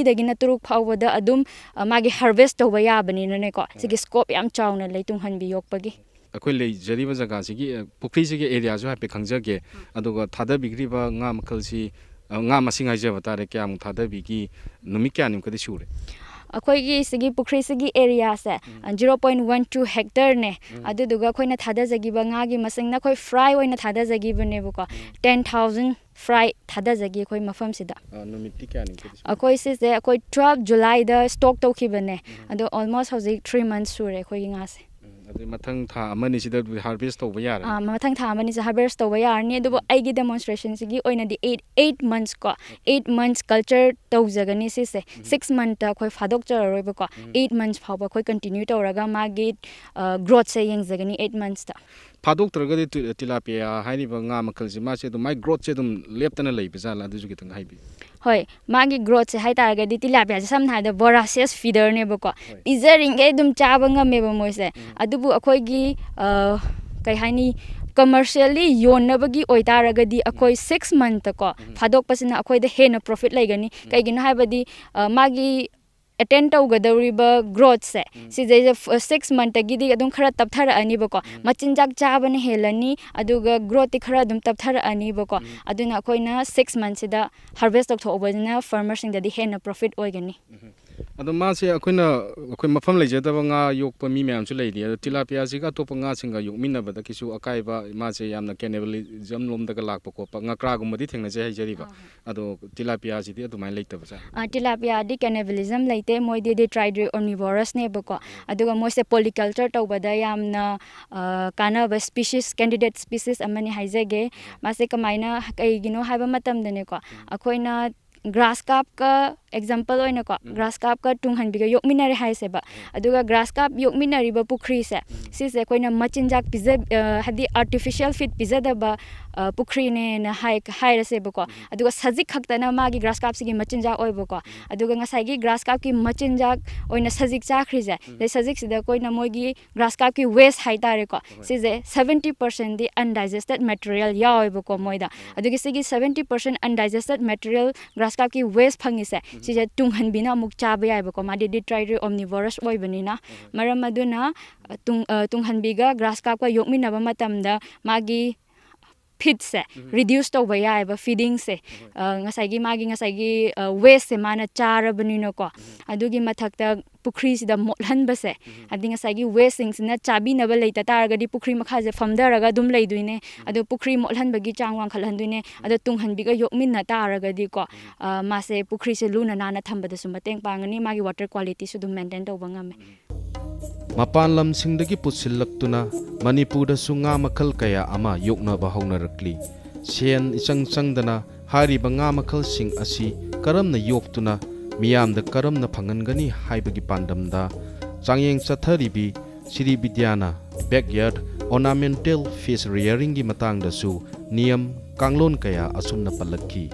ꯃꯔꯤꯗꯒꯤꯅ ꯇꯔꯨꯛ ꯐꯥꯎꯕꯗ ꯑꯗꯨꯝ ꯃꯥꯒꯤ ꯍꯥꯔꯚꯦꯁ ꯇꯧꯕ ꯌꯥꯕꯅꯤꯅꯅꯦꯀꯣ ꯁꯤꯒꯤ ꯁ꯭ꯀꯣꯞ ꯌꯥꯝ ꯆꯥꯎꯅ ꯂꯩꯇꯨꯡ ꯍꯟꯕꯤ ꯌꯣꯛꯄꯒꯤ ꯑꯩꯈꯣꯏ ꯂꯩꯖꯔꯤꯕ ꯖꯒꯥꯁꯤꯒꯤ ꯄꯨꯈ꯭ꯔꯤꯁꯤꯒꯤ ꯑꯦꯔꯤꯌꯥꯁꯨ ꯍꯥꯏꯐꯦꯠ ꯈꯪꯖꯒꯦ ꯑꯗꯨꯒ ꯊꯥꯗꯕꯤꯈ꯭ꯔꯤꯕ ꯉꯥ ꯃꯈꯜꯁꯤ ꯉꯥ ꯃꯁꯤꯡ ꯍꯥꯏꯖꯕ ꯇꯥꯔꯦ ꯀꯌꯥꯃꯨꯛ ꯊꯥꯗꯕꯤꯒꯤ ꯅꯨꯃꯤꯠ ꯀꯌꯥꯅꯤꯃꯨꯛꯀꯗꯤ ꯁꯨꯔꯦ अखोई सिगी पुखरी एरिया से zero point one two hectare ने अदुदुगा अखोई थादजगी बंगा की मसिंग फ्राई होई ना टेन थाउजेंड फ्राई थादजगी अखोई मफम सिदा नुमिति क्या नि जुलाई द स्टॉक तोखी बने अदो ऑलमोस्ट हौजी 3 मंथ्स सुरे अखोई ꯑꯗꯨ ꯃꯊꯪ ꯊꯥ ꯑꯃꯅꯤꯁꯤꯗ ꯍꯥꯔꯚꯦꯁ ꯇꯧꯕ ꯌꯥꯔꯦ ꯑꯥ ꯃꯊꯪ ꯊꯥ ꯑꯃꯅꯤꯁꯤꯗ ꯍꯥꯔꯚꯦꯁ ꯇꯧꯕ ꯌꯥꯔꯅꯤ ꯑꯗꯨꯕꯨ ꯑꯩꯒꯤ ꯗꯦꯃꯣꯟꯁꯇ꯭ꯔꯦꯁꯟꯁꯤꯒꯤ ꯑꯣꯏꯅꯗꯤ ꯑꯩꯠ ꯑꯩꯠ ꯃꯟꯁ ꯀꯣ ꯑꯩꯠ ꯃꯟꯁ ꯀꯜꯆꯔ ꯇꯧꯖꯒꯅꯤ ꯁꯤꯁꯦ ꯁꯤꯛꯁ ꯃꯟꯇ ꯑꯩꯈꯣꯏ ꯐꯥꯗꯣꯛꯆꯔꯔꯣꯏꯕꯀꯣ ꯑꯩꯠ ꯃꯟꯁ ꯐꯥꯎꯕ ꯑꯩꯈꯣꯏ ꯀꯟꯇꯤꯅ꯭ꯌꯨ ꯇꯧꯔꯒ ꯃꯥꯒꯤ ꯒ꯭ꯔꯣꯠꯁꯦ ꯌꯦꯡꯖꯒꯅꯤ ꯑꯩꯠ ꯃꯟꯁꯇ ꯐꯥꯗꯣꯛꯇ꯭ꯔꯒꯗꯤ ꯇꯤꯂꯥꯄꯤꯌꯥ ꯍꯥꯏꯔꯤꯕ ꯉꯥ ꯃꯈꯜꯁꯤ ꯃꯥꯁꯦ ꯑꯗꯨꯝ ꯃꯥꯏ ꯒ꯭ꯔꯣꯠꯁꯦ ꯑꯗꯨꯝ ꯂꯦꯞꯇꯅ ꯂꯩꯕ ꯖꯥꯠꯂꯥ ꯑꯗꯨꯁꯨ ꯈꯤꯇꯪ ꯍꯥꯏꯕꯤꯌꯨ ꯍꯣꯏ ꯃꯥꯒꯤ ꯒ꯭ꯔꯣꯠꯁꯦ ꯍꯥꯏꯇꯥꯔꯒꯗꯤ ꯇꯤꯂꯥꯄꯤꯌꯥꯁꯦ ꯁꯝꯅ ꯍꯥꯏꯔꯕꯗ ꯕꯣꯔꯥꯁꯦꯁ ꯐꯤꯗꯔꯅꯦꯕꯀꯣ ꯄꯤꯖꯔꯤꯉꯩ ꯑꯗꯨꯝ ꯆꯥꯕ ꯉꯝꯃꯦꯕ ꯃꯣꯏꯁꯦ ꯑꯗꯨꯕꯨ ꯑꯩꯈꯣꯏꯒꯤ ꯀꯩ ꯍꯥꯏꯅꯤ ꯀꯃꯔꯁꯤꯌꯦꯜꯂꯤ ꯌꯣꯟꯅꯕꯒꯤ ꯑꯣꯏꯇꯥꯔꯒꯗꯤ ꯑꯩꯈꯣই 6 ꯃꯟꯇꯀꯣ ꯐꯥꯗꯣꯛꯄꯁꯤꯅ ꯑꯩꯈꯣꯏꯗ ꯍꯦꯟꯅ ꯄ꯭ꯔꯣꯐꯤꯠ ꯂꯩꯒꯅꯤ ꯀꯩꯒꯤꯅꯣ ꯍꯥꯏꯕꯗꯤ ꯃꯥꯒꯤ ꯑꯦꯇꯦꯟ ꯇꯧꯒꯗꯧꯔꯤꯕ ꯒ꯭ꯔꯣꯠꯁꯦ ꯁꯤꯗꯩꯗ ꯁꯤꯛꯁ ꯃꯟꯇꯒꯤꯗꯤ ꯑꯗꯨꯝ ꯈꯔ ꯇꯞꯊꯔꯛꯑꯅꯤꯕꯀോ ꯃꯆꯤꯟꯖꯥꯛ ꯆꯥꯕꯅ ꯍꯦꯜꯂꯅꯤ ꯑꯗꯨꯒ ꯒ꯭ꯔꯣꯠꯇꯤ ꯈꯔ ꯑꯗꯨꯝ ꯇꯞꯊꯔꯛꯑꯅꯤꯕꯀꯣ ꯑꯗꯨꯅ ꯑꯩꯈꯣꯏꯅ ꯁꯤꯛꯁ ꯃꯟꯁꯤꯗ ꯍꯥꯔꯚꯦꯁ ꯇꯧꯊꯣꯛꯍꯧꯕꯁꯤꯅ ꯐꯥꯔꯃꯔꯁꯤꯡꯗꯗꯤ ꯍꯦꯟꯅ ꯄ꯭ꯔꯣꯐꯤꯠ ꯑꯣꯏꯒꯅꯤ ꯑꯗꯣ ꯃꯥꯁꯦ ꯑꯩꯈꯣꯏꯅ ꯑꯩꯈꯣꯏ ꯃꯐꯝ ꯂꯩꯖꯗꯕ ꯉꯥ ꯌꯣꯛꯄ ꯃꯤ ꯃꯌꯥꯝꯁꯨ ꯂꯩꯔꯤ ꯑꯗꯣ ꯇꯤꯂꯥꯄꯤꯌꯥꯁꯤꯒ ꯑꯇꯣꯞꯄ ꯉꯥꯁꯤꯡꯒ ꯌꯣꯛꯃꯤꯟꯅꯕꯗ ꯀꯩꯁꯨ ꯑꯀꯥꯏꯕ ꯃꯥꯁꯦ ꯌꯥꯝꯅ ꯀꯦꯅꯦꯕꯂꯤꯖꯝ ꯂꯣꯝꯗꯒ ꯂꯥꯛꯄ ꯈꯣꯠꯄ ꯉꯀ꯭ꯔꯥꯒꯨꯝꯕꯗꯤ ꯊꯦꯡꯅꯖꯩ ꯍꯥꯏꯖꯔꯤꯕ ꯑꯗꯣ ꯇꯤꯂꯥꯄꯤꯌꯥꯁꯤꯗꯤ ꯑꯗꯨꯃꯥꯏꯅ ꯂꯩꯇꯕ ꯖꯥꯠ ꯇꯤꯂꯥꯄꯤꯌꯥꯗꯤ ꯀꯦꯅꯦꯕꯂꯤꯖꯝ ꯂꯩꯇꯦ ꯃꯣꯏꯗꯤ ꯇ꯭ꯔꯥꯏꯗ꯭ꯔꯤ ꯑꯣꯝꯅꯤꯕꯣꯔꯁꯅꯦꯕꯀꯣ ꯑꯗꯨꯒ ꯃꯣꯏꯁꯦ ꯄꯣꯂꯤꯀꯜꯆꯔ ꯇꯧꯕꯗ ꯌꯥꯝꯅ ꯀꯥꯟꯅꯕ ꯁ꯭ꯄꯤꯁꯤꯁ ꯀꯦꯟꯗꯤꯗꯦꯠ ꯁ꯭ꯄꯤꯁꯤꯁ ꯑꯃꯅꯤ ꯍꯥꯏꯖꯒꯦ ꯃꯥꯁꯦ ꯀꯃꯥꯏꯅ ꯀꯩꯒꯤꯅꯣ ꯍꯥꯏꯕ ꯃꯇꯝꯗꯅꯦꯀꯣ ꯑꯩꯈꯣꯏꯅ ꯒ꯭ꯔꯥꯁ ꯀꯥꯞꯀ एग्जाम्पल होना ग्रास कप तुंग योगमीनरे हैब ग्रास कप योगमीनरीब पुख्रीसे मचिनजाक आर्टिफिशियल फिट पीजदब पुख्रीने हैसेबको सजिखना माँ ग्रास कप से मचिनजाक होबको ग्रास कप की मचिनजाक सजिक चाख्रीजे सजिकसीद मोगी ग्रास कप की वेस्ट है तारेको सेवेंटी पर्सेंटी अनडाइजेस्टेड मेटेरियल याबको मोदी seventy percent undigested material grass carp की वेस्ट फंगीसे ꯁꯤꯁꯦ ꯇꯨꯡꯍꯟꯕꯤꯅ ꯑꯃꯨꯛ ꯆꯥꯕ ꯌꯥꯏꯕꯀꯣ ꯃꯥꯗꯤ ꯗꯤꯇ꯭ꯔꯥꯏꯗ꯭ꯔꯤ ꯑꯣꯝꯅꯤꯚꯣꯔꯁ ꯑꯣꯏꯕꯅꯤꯅ ꯃꯔꯝ ꯑꯗꯨꯅ ꯇꯨꯡꯍꯟꯕꯤꯒ ꯒ꯭ꯔꯥꯁ ꯀꯥꯞꯀ ꯌꯣꯛꯃꯤꯟꯅꯕ ꯃꯇꯝꯗ ꯃꯥꯒꯤ ꯐꯤꯠꯁꯦ ꯔꯤꯗ꯭ꯌꯨꯁ ꯇꯧꯕ ꯌꯥꯏꯑꯕ ꯐꯤꯗꯤꯡꯁꯦ ꯉꯁꯥꯏꯒꯤ ꯃꯥꯒꯤ ꯉꯁꯥꯏꯒꯤ ꯋꯦꯁꯁꯦ ꯃꯥꯅ ꯆꯥꯔꯕꯅꯤꯅꯀꯣ ꯑꯗꯨꯒꯤ ꯃꯊꯛꯇ ꯄꯨꯈ꯭ꯔꯤꯁꯤꯗ ꯃꯣꯠꯍꯟꯕꯁꯦ ꯍꯥꯏꯗꯤ ꯉꯁꯥꯏꯒꯤ ꯋꯦꯁꯁꯤꯡꯁꯤꯅ ꯆꯥꯕꯤꯅꯕ ꯂꯩꯇ ꯇꯥꯔꯒꯗꯤ ꯄꯨꯈ꯭ꯔꯤ ꯃꯈꯥꯁꯦ ꯐꯝꯊꯔꯒ ꯑꯗꯨꯝ ꯂꯩꯗꯣꯏꯅꯦ ꯑꯗꯣ ꯄꯨꯈ꯭ꯔꯤ ꯃꯣꯠꯍꯟꯕꯒꯤ ꯆꯥꯡ ꯋꯥꯡꯈꯠꯍꯟꯗꯣꯏꯅꯦ ꯑꯗꯣ ꯇꯨꯡꯍꯟꯕꯤꯒ ꯌꯣꯛꯃꯤꯟꯅ ꯇꯥꯔꯒꯗꯤꯀꯣ ꯃꯥꯁꯦ ꯄꯨꯈ꯭ꯔꯤꯁꯦ ꯂꯨꯅ ꯅꯥꯟꯅ ꯊꯝꯕꯗꯁꯨ ꯃꯇꯦꯡ ꯄꯥꯡꯒꯅꯤ ꯃꯥꯒꯤ ꯋꯥꯇꯔ ꯀ꯭ꯋꯥꯂꯤꯇꯤꯁꯨ ꯑꯗꯨꯝ ꯃꯦꯟꯇꯦꯟ ꯇꯧꯕ ꯉꯝꯃꯦ ꯃꯄꯥꯟ ꯂꯝꯁꯤꯡꯗꯒꯤ ꯄꯨꯁꯤꯜꯂꯛꯇꯨꯅ मणिपुर सुंगा मखल कया अमा योगनब हौनरकली Sen इचंग चंगदना Harib nga makhal sing asi karamna yoktuna miyamda karamna phangangani haibagi pandamda changyeng chatharibi Sri Vidyana backyard ornamental fish rearing gi matangda su niyam kanglon kaya asumna palakhi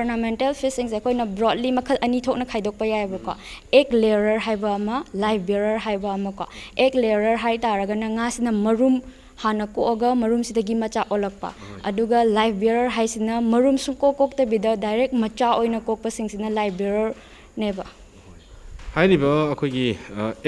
ornamental fishings akoina broadly makhal ani thokna khaidok pa yae ko ek layer haiba ma live bearer haiba ma ko ek layer hai taraga na nga sina marum hana ko aga marum sidagi macha olakpa aduga live bearer hai sina marum sum ko kok ta bida direct macha oina kok pa sing sina live bearer neba hai ni ba akoi gi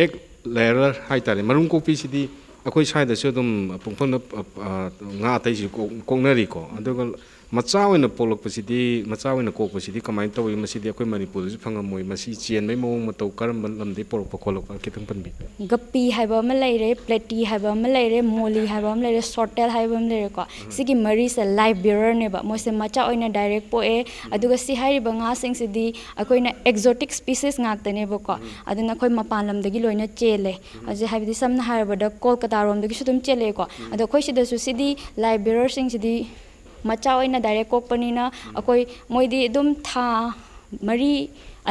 ek layer hai tare marum ko pi sidi akoi sai da so dum pungphon na nga tai ji ko ko na ri ko aduga ꯃꯆꯥ ꯑꯣꯏꯅ ꯄꯣꯛꯂꯛꯄꯁꯤꯗꯤ ꯃꯆꯥ ꯑꯣꯏꯅ ꯀꯣꯛꯄꯁꯤꯗꯤ ꯀꯃꯥꯏꯅ ꯇꯧꯏ ꯃꯁꯤꯗꯤ ꯑꯩꯈꯣꯏ ꯃꯅꯤꯄꯨꯔꯗꯁꯨ ꯐꯪꯉꯝꯃꯣꯏ ꯃꯁꯤ ꯆꯦꯟꯕꯒꯤ ꯃꯑꯣꯡ ꯃꯇꯧ ꯀꯔꯝꯕ ꯂꯝꯗꯒꯤ ꯄꯣꯔꯛꯄ ꯈꯣꯠꯂꯛꯄ ꯈꯤꯇꯪ ꯄꯟꯕꯤ ꯒꯞꯄꯤ ꯍꯥꯏꯕ ꯑꯃ ꯂꯩꯔꯦ ꯄ꯭ꯂꯦꯇꯤ ꯍꯥꯏꯕ ꯑꯃ ꯂꯩꯔꯦ ꯃꯣꯂꯤ ꯍꯥꯏꯕ ꯑꯃ ꯂꯩꯔꯦ ꯁꯣꯔꯇꯦꯜ ꯍꯥꯏꯕ ꯑꯃ ꯂꯩꯔꯦꯀꯣ ꯁꯤꯒꯤ ꯃꯔꯤꯁꯦ ꯂꯥꯏꯐ ꯕꯤꯌꯔꯅꯦꯕ ꯃꯣꯏꯁꯦ ꯃꯆꯥ ꯑꯣꯏꯅ ꯗꯥꯏꯔꯦꯛ ꯄꯣꯛꯑꯦ ꯑꯗꯨꯒ ꯁꯤ ꯍꯥꯏꯔꯤꯕ ꯉꯥꯁꯤꯡꯁꯤꯗꯤ ꯑꯩꯈꯣꯏꯅ ꯑꯦꯛꯖꯣꯇꯤꯛ ꯁ꯭ꯄꯤꯁꯤꯁ ꯉꯥꯛꯇꯅꯦꯕꯀꯣ ꯑꯗꯨꯅ ꯑꯩꯈꯣꯏ ꯃꯄꯥꯟ ꯂꯝꯗꯒꯤ ꯂꯣꯏꯅ ꯆꯦꯜꯂꯦ ꯑꯗꯨ ꯍꯥꯏꯕꯗꯤ ꯁꯝꯅ ꯍꯥꯏꯔꯕꯗ ꯀꯣꯜꯀꯇꯥꯔꯣꯝꯗꯒꯤꯁꯨ ꯑꯗꯨꯝ ꯆꯦꯜꯂꯛꯑꯦꯀꯣ ꯑꯗꯣ ꯑꯩꯈꯣꯏ ꯁꯤꯗꯁꯨ ꯁꯤꯗꯤ ꯂꯥꯏꯐ ꯕꯤꯌꯔꯁꯤꯡꯁꯤꯗꯤ ꯃꯆꯥ ꯑꯣꯏꯅ ꯗꯥꯏꯔꯦꯛ ꯀꯣꯛꯄꯅꯤꯅ ꯑꯩꯈꯣꯏ ꯃꯣꯏꯗꯤ ꯑꯗꯨꯝ ꯊꯥ ꯃꯔꯤ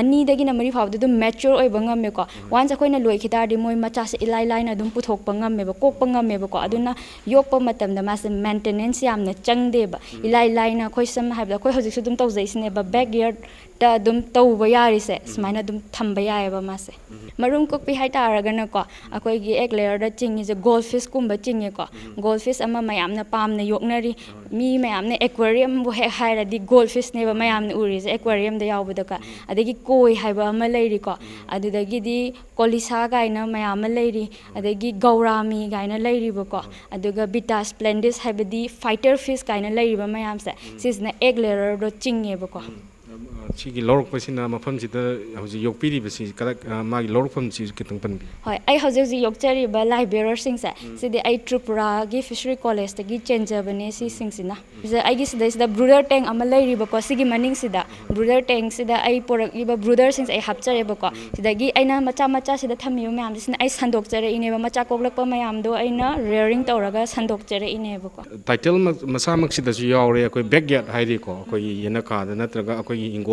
ꯑꯅꯤꯗꯒꯤꯅ ꯃꯔꯤ ꯐꯥꯎꯕꯗ ꯑꯗꯨꯝ ꯃꯦꯆ꯭ꯌꯣꯔ ꯑꯣꯏꯕ ꯉꯝꯃꯦꯀꯣ ꯋꯥꯟꯁ ꯑꯩꯈꯣꯏꯅ ꯂꯣꯏꯈꯤ ꯇꯥꯔꯗꯤ ꯃꯣꯏ ꯃꯆꯥꯁꯦ ꯏꯂꯥꯏ ꯂꯥꯏꯅ ꯑꯗꯨꯝ ꯄꯨꯊꯣꯛꯄ ꯉꯝꯃꯦꯕ ꯀꯣꯛꯄ ꯉꯝꯃꯦꯕꯀꯣ ꯑꯗꯨꯅ ꯌꯣꯛꯄ ꯃꯇꯝꯗ ꯃꯥꯁꯦ ꯃꯦꯟꯇꯦꯅꯦꯟꯁ ꯌꯥꯝꯅ ꯆꯪꯗꯦꯕ ꯏꯂꯥꯏ ꯂꯥꯏꯅ ꯑꯩꯈꯣꯏ ꯁꯝꯅ ꯍꯥꯏꯔꯕꯗ ꯑꯩꯈꯣꯏ ꯍꯧꯖꯤꯛꯁꯨ ꯑꯗꯨꯝ ꯇꯧꯖꯩꯁꯤꯅꯦꯕ ꯕꯦꯛ ꯌꯔ ꯇ ꯑꯗꯨꯝ ꯇꯧꯕ ꯌꯥꯔꯤꯁꯦ ꯁꯨꯃꯥꯏꯅ ꯑꯗꯨꯝ ꯊꯝꯕ ꯌꯥꯏꯑꯕ ꯃꯥꯁꯦ ꯃꯔꯨꯝ ꯀꯣꯛꯄꯤ ꯍꯥꯏꯇꯥꯔꯒꯅꯀꯣ ꯑꯩꯈꯣꯏꯒꯤ ꯑꯦꯛ ꯂꯦꯌꯔꯗ ꯆꯤꯡꯉꯤꯁꯦ ꯒꯣꯜ ꯐꯤꯁꯀꯨꯝꯕ ꯆꯤꯡꯉꯦꯀꯣ ꯒꯣꯜ ꯐꯤꯁ ꯑꯃ ꯃꯌꯥꯝꯅ ꯄꯥꯝꯅ ꯌꯣꯛꯅꯔꯤ ꯃꯤ ꯃꯌꯥꯝꯅ ꯑꯦꯛꯋꯥꯔꯤꯌꯝꯕꯨ ꯍꯦꯛ ꯍꯥꯏꯔꯗꯤ ꯒꯣꯜ ꯐꯤꯁꯅꯦꯕ ꯃꯌꯥꯝꯅ ꯎꯔꯤꯁꯦ ꯑꯦꯛꯋꯥꯔꯤꯌꯝꯗ ꯌꯥꯎꯕꯗꯀꯣ ꯑꯗꯒꯤ ꯀꯣꯏ ꯍꯥꯏꯕ ꯑꯃ ꯂꯩꯔꯤꯀꯣ ꯑꯗꯨꯗꯒꯤꯗꯤ ꯀꯣꯂꯤꯁꯥ ꯀꯥꯏꯅ ꯃꯌꯥꯝ ꯑꯃ ꯂꯩꯔꯤ ꯑꯗꯒꯤ ꯒꯧꯔꯥꯃꯤ ꯀꯥꯏꯅ ꯂꯩꯔꯤꯕꯀꯣ ꯑꯗꯨꯒ ꯕꯤꯇꯥ ꯁ꯭ꯄ꯭ꯂꯦꯟꯗꯤꯁ ꯍꯥꯏꯕꯗꯤ ꯐꯥꯏꯇꯔ ꯐꯤꯁ ꯀꯥꯏꯅ ꯂꯩꯔꯤꯕ ꯃꯌꯥꯝꯁꯦ ꯁꯤꯁꯤꯅ ꯑꯦꯛ ꯂꯦꯌꯔꯗꯣ ꯆꯤꯡꯉꯦꯕꯀꯣ ꯁꯤꯒꯤ ꯂꯧꯔꯛꯄꯁꯤꯅ ꯃꯐꯝꯁꯤꯗ ꯍꯧꯖꯤꯛ ꯌꯣꯛꯄꯤꯔꯤꯕꯁꯤ ꯃꯥꯒꯤ ꯂꯧꯔꯛꯐꯝꯁꯤ ꯈꯤꯇꯪ ꯄꯟꯕꯤ ꯍꯣꯏ ꯑꯩ ꯍꯧꯖꯤꯛ ꯍꯧꯖꯤꯛ ꯌꯣꯛꯆꯔꯤꯕ ꯂꯥꯏꯕ꯭ꯔꯦꯔꯁꯤꯡꯁꯦ ꯁꯤꯗꯤ ꯑꯩ ꯇ꯭ꯔꯤꯄꯨꯔꯥꯒꯤ ꯐꯤꯁꯔꯤ ꯀꯣꯂꯦꯖꯇꯒꯤ ꯆꯦꯟꯖꯕꯅꯦ ꯁꯤꯁꯤꯡꯁꯤꯅ ꯑꯩꯒꯤ ꯁꯤꯗꯩꯁꯤꯗ ꯕ꯭ꯔꯨꯗꯔ ꯇꯦꯡ ꯑꯃ ꯂꯩꯔꯤꯕꯀꯣ ꯁꯤꯒꯤ ꯃꯅꯤꯡꯁꯤꯗ ꯕ꯭ꯔꯨꯗꯔ ꯇꯦꯡꯁꯤꯗ ꯑꯩ ꯄꯣꯔꯛꯂꯤꯕ ꯕ꯭ꯔꯨꯗꯔꯁꯤꯡꯁꯦ ꯑꯩ ꯍꯥꯞꯆꯔꯦꯕꯀꯣ ꯁꯤꯗꯒꯤ ꯑꯩꯅ ꯃꯆꯥ ꯃꯆꯥꯁꯤꯗ ꯊꯝꯃꯤꯕ ꯃꯌꯥꯝꯁꯤꯅ ꯑꯩ ꯁꯟꯗꯣꯛꯆꯔꯛꯏꯅꯦꯕ ꯃꯆꯥ ꯀꯣꯛꯂꯛꯄ ꯃꯌꯥꯝꯗꯣ ꯑꯩꯅ ꯔꯦꯌꯔꯤꯡ ꯇꯧꯔꯒ ꯁꯟꯗꯣꯛꯆꯔꯛꯏꯅꯦꯕꯀꯣ ꯇꯥꯏꯇꯜ ꯃꯁꯥꯃꯛꯁꯤꯗꯁꯨ ꯌꯥꯎꯔꯦ ꯑꯩꯈꯣꯏ ꯕꯦꯛꯌꯥꯔꯗ ꯍꯥꯏꯔꯤꯀꯣ ꯑꯩꯈꯣꯏꯒꯤ ꯌꯦꯅꯀꯥꯗ ꯅꯠꯇ꯭ꯔꯒ ꯑꯩꯈꯣꯏꯒꯤ ꯏꯪꯒꯣꯜ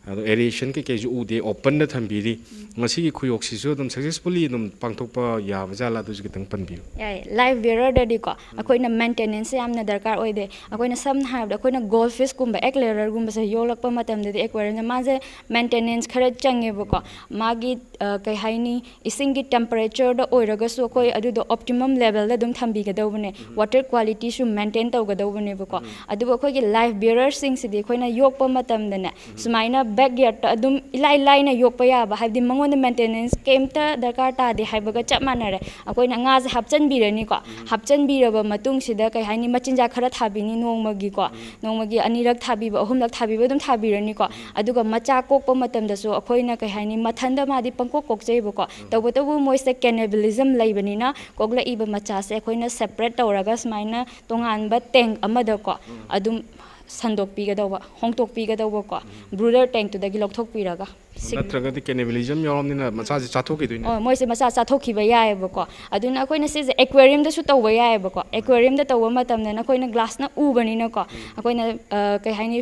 ꯑꯗꯣ ꯑꯦꯔꯦꯁꯟ ꯀꯩꯀꯩꯁꯨ ꯎꯗꯦ ꯑꯣꯄꯟꯗ ꯊꯝꯕꯤꯔꯤ ꯉꯁꯤꯒꯤ ꯈꯨꯌꯣꯛꯁꯤꯁꯨ ꯑꯗꯨꯝ ꯁꯛꯁꯦꯁꯐꯨꯜꯂꯤ ꯑꯗꯨꯝ ꯄꯥꯡꯊꯣꯛꯄ ꯌꯥꯕ ꯖꯥꯠꯂꯥ ꯑꯗꯨꯁꯨ ꯈꯤꯇꯪ ꯄꯟꯕꯤꯌꯨ ꯌꯥꯏ ꯂꯥꯏꯐ ꯕꯦꯔꯔꯗꯗꯤꯀꯣ ꯑꯩꯈꯣꯏꯅ ꯃꯦꯟꯇꯦꯅꯦꯟꯁ ꯌꯥꯝꯅ ꯗꯔꯀꯥꯔ ꯑꯣꯏꯗꯦ ꯑꯩꯈꯣꯏꯅ ꯁꯝꯅ ꯍꯥꯏꯔꯕꯗ ꯑꯩꯈꯣꯏꯅ ꯒꯣꯜ ꯐꯤꯁꯀꯨꯝꯕ ꯑꯦꯛꯂꯦꯔꯔꯒꯨꯝꯕꯁꯦ ꯌꯣꯛꯂꯛꯄ ꯃꯇꯝꯗꯗꯤ ꯑꯦꯛꯋꯥꯔꯤꯌꯝꯗ ꯃꯥꯁꯦ ꯃꯦꯟꯇꯦꯅꯦꯟꯁ ꯈꯔ ꯆꯪꯉꯦꯕꯀꯣ ꯃꯥꯒꯤ ꯀꯩ ꯍꯥꯏꯅꯤ ꯏꯁꯤꯡꯒꯤ ꯇꯦꯝꯄꯔꯦꯆꯔꯗ ꯑꯣꯏꯔꯒꯁꯨ ꯑꯩꯈꯣꯏ ꯑꯗꯨꯗꯣ ꯑꯣꯞꯇꯤꯃꯝ ꯂꯦꯚꯦꯜꯗ ꯑꯗꯨꯝ ꯊꯝꯕꯤꯒꯗꯧꯕꯅꯦ ꯋꯥꯇꯔ ꯀ꯭ꯋꯥꯂꯤꯇꯤꯁꯨ ꯃꯦꯟꯇꯦꯟ ꯇꯧꯒꯗꯧꯕꯅꯦꯕꯀꯣ ꯑꯗꯨꯕꯨ ꯑꯩꯈꯣꯏꯒꯤ ꯂꯥꯏꯐ ꯕꯦꯔꯔꯁꯤꯡꯁꯤꯗꯤ ꯑꯩꯈꯣꯏꯅ ꯌꯣꯛꯄ ꯃꯇꯝꯗꯅꯦ ꯁꯨꯃꯥꯏꯅ ꯕꯦꯛꯌꯥꯔꯠꯇ ꯑꯗꯨꯝ ꯏꯂꯥꯏ ꯂꯥꯏꯅ ꯌꯣꯛꯄ ꯌꯥꯕ ꯍꯥꯏꯕꯗꯤ ꯃꯉꯣꯟꯗ ꯃꯦꯟꯇꯦꯅꯦꯟꯁ ꯀꯩꯝꯇ ꯗꯔꯀꯥꯔ ꯇꯥꯗꯦ ꯍꯥꯏꯕꯒ ꯆꯞ ꯃꯥꯟꯅꯔꯦ ꯑꯩꯈꯣꯏꯅ ꯉꯥꯁꯦ ꯍꯥꯞꯆꯤꯟꯕꯤꯔꯅꯤꯀꯣ ꯍꯥꯞꯆꯤꯟꯕꯤꯔꯕ ꯃꯇꯨꯡꯁꯤꯗ ꯀꯩ ꯍꯥꯏꯅꯤ ꯃꯆꯤꯟꯖꯥꯛ ꯈꯔ ꯊꯥꯕꯤꯅꯤ ꯅꯣꯡꯃꯒꯤꯀꯣ ꯅꯣꯡꯃꯒꯤ ꯑꯅꯤꯔꯛ ꯊꯥꯕꯤꯕ ꯑꯍꯨꯝꯂꯛ ꯊꯥꯕꯤꯕ ꯑꯗꯨꯝ ꯊꯥꯕꯤꯔꯅꯤꯀꯣ ꯑꯗꯨꯒ ꯃꯆꯥ ꯀꯣꯛꯄ ꯃꯇꯝꯗꯁꯨ ꯑꯩꯈꯣꯏꯅ ꯀꯩ ꯍꯥꯏꯅꯤ ꯃꯊꯟꯗ ꯃꯥꯗꯤ ꯄꯪꯀꯣꯛ ꯀꯣꯛꯆꯩꯕꯀꯣ ꯇꯧꯕꯇꯕꯨ ꯃꯣꯏꯁꯦ ꯀꯦꯅꯦꯕꯤꯂꯤꯖꯝ ꯂꯩꯕꯅꯤꯅ ꯀꯣꯛꯂꯛꯏꯕ ꯃꯆꯥꯁꯦ ꯑꯩꯈꯣꯏꯅ ꯁꯦꯄꯔꯦꯠ ꯇꯧꯔꯒ ꯁꯨꯃꯥꯏꯅ ꯇꯣꯉꯥꯟꯕ ꯇꯦꯡ ꯑꯃꯗꯀꯣ ꯑꯗꯨꯝ ꯁꯟꯗꯣꯛꯄꯤꯒꯗꯧꯕ ꯍꯣꯡꯇꯣꯛꯄꯤꯒꯗꯧꯕꯀꯣ ꯕ꯭ꯔꯨꯗꯔ ꯇꯦꯡꯇꯨꯗꯒꯤ ꯂꯧꯊꯣꯛꯄꯤꯔꯒ ꯅꯠꯇ꯭ꯔꯒꯗꯤ ꯀꯦꯅꯦꯕꯤꯂꯤꯖꯝ ꯌꯥꯎꯔꯕꯅꯤꯅ ꯃꯆꯥꯁꯦ ꯆꯥꯊꯣꯛꯈꯤꯗꯣꯏꯅꯦ ꯑꯣ ꯃꯣꯏꯁꯦ ꯃꯆꯥ ꯆꯥꯊꯣꯛꯈꯤꯕ ꯌꯥꯏꯑꯕꯀꯣ ꯑꯗꯨꯅ ꯑꯩꯈꯣꯏꯅ ꯁꯤꯁꯦ ꯑꯦꯀ꯭ꯋꯦꯔꯤꯌꯝꯗꯁꯨ ꯇꯧꯕ ꯌꯥꯏꯑꯕꯀꯣ ꯑꯦꯀ꯭ꯋꯦꯔꯤꯌꯝꯗ ꯇꯧꯕ ꯃꯇꯝꯗ ꯅꯈꯣꯏꯅ ꯒ꯭ꯂꯥꯁꯅ ꯎꯕꯅꯤꯅꯀꯣ ꯑꯩꯈꯣꯏꯅ ꯀꯩ ꯍꯥꯏꯅꯤ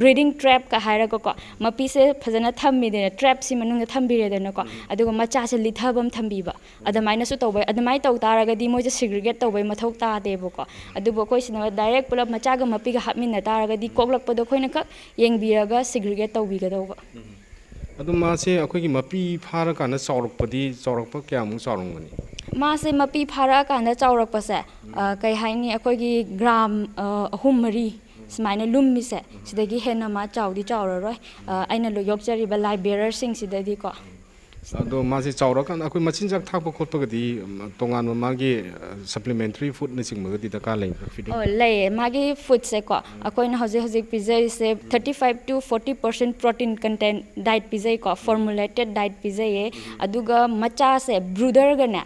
ꯕ꯭ꯔꯤꯗꯤꯡ ꯇ꯭ꯔꯦꯞꯀ ꯍꯥꯏꯔꯒꯀꯣ ꯃꯄꯤꯁꯦ ꯐꯖꯅ ꯊꯝꯃꯤꯗꯅ ꯇ꯭ꯔꯦꯞꯁꯤ ꯃꯅꯨꯡꯗ ꯊꯝꯕꯤꯔꯦꯗꯅꯀꯣ ꯑꯗꯨꯒ ꯃꯆꯥꯁꯦ ꯂꯤꯊꯕ ꯑꯃ ꯊꯝꯕꯤꯕ ꯑꯗꯨꯃꯥꯏꯅꯁꯨ ꯇꯧꯕ ꯑꯗꯨꯃꯥꯏꯅ ꯇꯧ ꯇꯥꯔꯒꯗꯤ ꯃꯣꯏꯁꯦ ꯁꯤꯒ꯭ꯔꯤꯒꯦꯠ ꯇꯧꯕꯩ ꯃꯊꯧ ꯇꯥꯗꯦꯕꯀꯣ ꯑꯗꯨꯕꯨ ꯑꯩꯈꯣꯏꯁꯤꯅ ꯗꯥꯏꯔꯦꯛ ꯄꯨꯂꯞ ꯃꯆꯥꯒ ꯃꯄꯤꯒ ꯍꯥꯞꯃꯤꯟꯅ ꯇꯥꯔꯒꯗꯤ ꯀꯣꯛꯂꯛꯄꯗꯣ ꯑꯩꯈꯣꯏꯅ ꯈꯛ ꯌꯦꯡꯕꯤꯔꯒ ꯁꯤꯒ꯭ꯔꯤꯒꯦꯠ ꯇꯧꯕꯤꯒꯗꯧꯕ ꯑꯗꯨ ꯃꯥꯁꯦ ꯑꯩꯈꯣꯏꯒꯤ ꯃꯄꯤ ꯐꯥꯔꯀꯥꯟꯗ ꯆꯥꯎꯔꯛꯄꯗꯤ ꯆꯥꯎꯔꯛꯄ ꯀꯌꯥꯃꯨꯛ ꯆꯥꯎꯔꯝꯒꯅꯤ ꯃꯥꯁꯦ ꯃꯄꯤ ꯐꯥꯔꯛꯑꯀꯥꯟꯗ ꯆꯥꯎꯔꯛꯄꯁꯦ ꯀꯩ ꯍꯥꯏꯅꯤ ꯑꯩꯈꯣꯏꯒꯤ ꯒ꯭ꯔꯥꯝ ꯑꯍꯨꯝ ꯃꯔꯤ ꯁꯨꯃꯥꯏꯅ ꯂꯨꯝꯃꯤꯁꯦ ꯁꯤꯗꯒꯤ ꯍꯦꯟꯅ ꯃꯥ ꯆꯥꯎꯗꯤ ꯆꯥꯎꯔꯔꯣꯏ ꯑꯩꯅ ꯌꯣꯛꯆꯔꯤꯕ ꯂꯥꯏ ꯕꯦꯔꯔꯁꯤꯡꯁꯤꯗꯗꯤꯀꯣ ꯑꯗꯣ ꯃꯥꯁꯦ ꯆꯥꯎꯔꯀꯥꯟꯗ ꯑꯩꯈꯣꯏ ꯃꯆꯤꯟꯖꯥꯛ ꯊꯥꯛꯄ ꯈꯣꯠꯄꯒꯗꯤ ꯇꯣꯉꯥꯟꯕ ꯃꯥꯒꯤ ꯁꯄ꯭ꯂꯤꯃꯦꯟꯇꯔꯤ ꯐꯨꯗꯅꯆꯤꯡꯕꯒꯗꯤ ꯗꯔꯀꯥꯔ ꯂꯩꯕ꯭ꯔꯥ ꯐꯤꯗꯤꯡ ꯑꯣ ꯂꯩ ꯃꯥꯒꯤ ꯐꯨꯗꯁꯦꯀꯣ ꯑꯩꯈꯣꯏꯅ ꯍꯧꯖꯤꯛ ꯍꯧꯖꯤꯛ ꯄꯤꯖꯔꯤꯁꯦ thirty five to forty percent protein content diet ꯄꯤꯖꯩꯀꯣ ꯐꯣꯔꯃꯨꯂꯦꯇꯦꯠ ꯗꯥꯏꯠ ꯄꯤꯖꯩꯌꯦ ꯑꯗꯨꯒ ꯃꯆꯥꯁꯦ ꯕ꯭ꯔꯨꯗꯔꯒꯅꯦ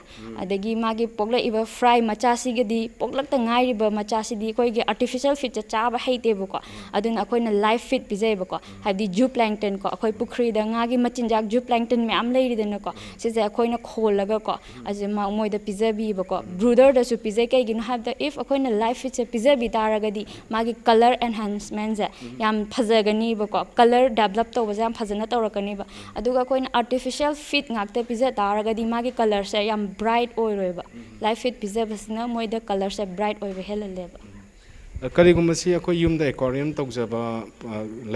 ꯑꯗꯒꯤ ꯃꯥꯒꯤ ꯄꯣꯛꯂꯛꯏꯕ ꯐ꯭ꯔꯥꯏ ꯃꯆꯥꯁꯤꯒꯗꯤ ꯄꯣꯛꯂꯛꯇ ꯉꯥꯏꯔꯤꯕ ꯃꯆꯥꯁꯤꯗꯤ ꯑꯩꯈꯣꯏꯒꯤ ꯑꯥꯔꯇꯤꯐꯤꯁꯦꯜ ꯐꯤꯠꯁꯦ ꯆꯥꯕ ꯍꯩꯇꯦꯕꯀꯣ ꯑꯗꯨꯅ ꯑꯩꯈꯣꯏꯅ ꯂꯥꯏꯐ ꯐꯤꯠ ꯄꯤꯖꯩꯌꯦꯕꯀꯣ ꯍꯥꯏꯕꯗꯤ ꯖꯨ ꯄ꯭ꯂꯦꯡꯇꯟꯀꯣ ꯑꯩꯈꯣꯏ ꯄꯨꯈ꯭ꯔꯤꯗ ꯉꯥꯒꯤ ꯃꯆꯤꯟꯖꯥꯛ ꯖꯨ ꯄ꯭ꯂꯦꯡꯇꯟ ꯃꯌꯥꯝ ꯂꯩ ꯂꯩꯔꯤꯗꯅꯀꯣ ꯁꯤꯁꯦ ꯑꯩꯈꯣꯏꯅ ꯈꯣꯜꯂꯒꯀꯣ ꯑꯁꯤ ꯃꯣꯏꯗ ꯄꯤꯖꯕꯤꯕꯀꯣ ꯕ꯭ꯔꯨꯗꯔꯗꯁꯨ ꯄꯤꯖꯩ ꯀꯩꯒꯤꯅꯣ ꯍꯥꯏꯕꯗ ꯏꯐ ꯑꯩꯈꯣꯏꯅ ꯂꯥꯏꯐ ꯐꯤꯠꯁꯦ ꯄꯤꯖꯕꯤ ꯇꯥꯔꯒꯗꯤ ꯃꯥꯒꯤ ꯀꯂꯔ ꯑꯦꯟꯍꯥꯟꯁꯃꯦꯟꯁꯦ ꯌꯥꯝ ꯐꯖꯒꯅꯤꯕꯀꯣ ꯀꯂꯔ ꯗꯦꯕꯂꯞ ꯇꯧꯕꯁꯦ ꯌꯥꯝ ꯐꯖꯅ ꯇꯧꯔꯛꯀꯅꯤꯕ ꯑꯗꯨꯒ ꯑꯩꯈꯣꯏꯅ ꯑꯥꯔꯇꯤꯐꯤꯁꯦꯜ ꯐꯤꯠ ꯉꯥꯛꯇ ꯄꯤꯖ ꯇꯥꯔꯒꯗꯤ ꯃꯥꯒꯤ ꯀꯂꯔꯁꯦ ꯌꯥꯝ ꯕ꯭ꯔꯥꯏꯠ ꯑꯣꯏꯔꯣꯏꯕ ꯂꯥꯏꯐ ꯐꯤꯠ ꯄꯤꯖꯕꯁꯤꯅ ꯃꯣꯏꯗ ꯀꯂꯔꯁꯦ ꯕ꯭ꯔꯥꯏꯠ ꯑꯣꯏꯕ ꯍꯦꯜꯍꯜꯂꯦꯕ ꯀꯔꯤꯒꯨꯝꯕ ꯁꯤ ꯑꯩꯈꯣꯏ ꯌꯨꯝꯗ ꯑꯦꯀ꯭ꯋꯥꯔꯤꯌꯝ ꯇꯧꯖꯕ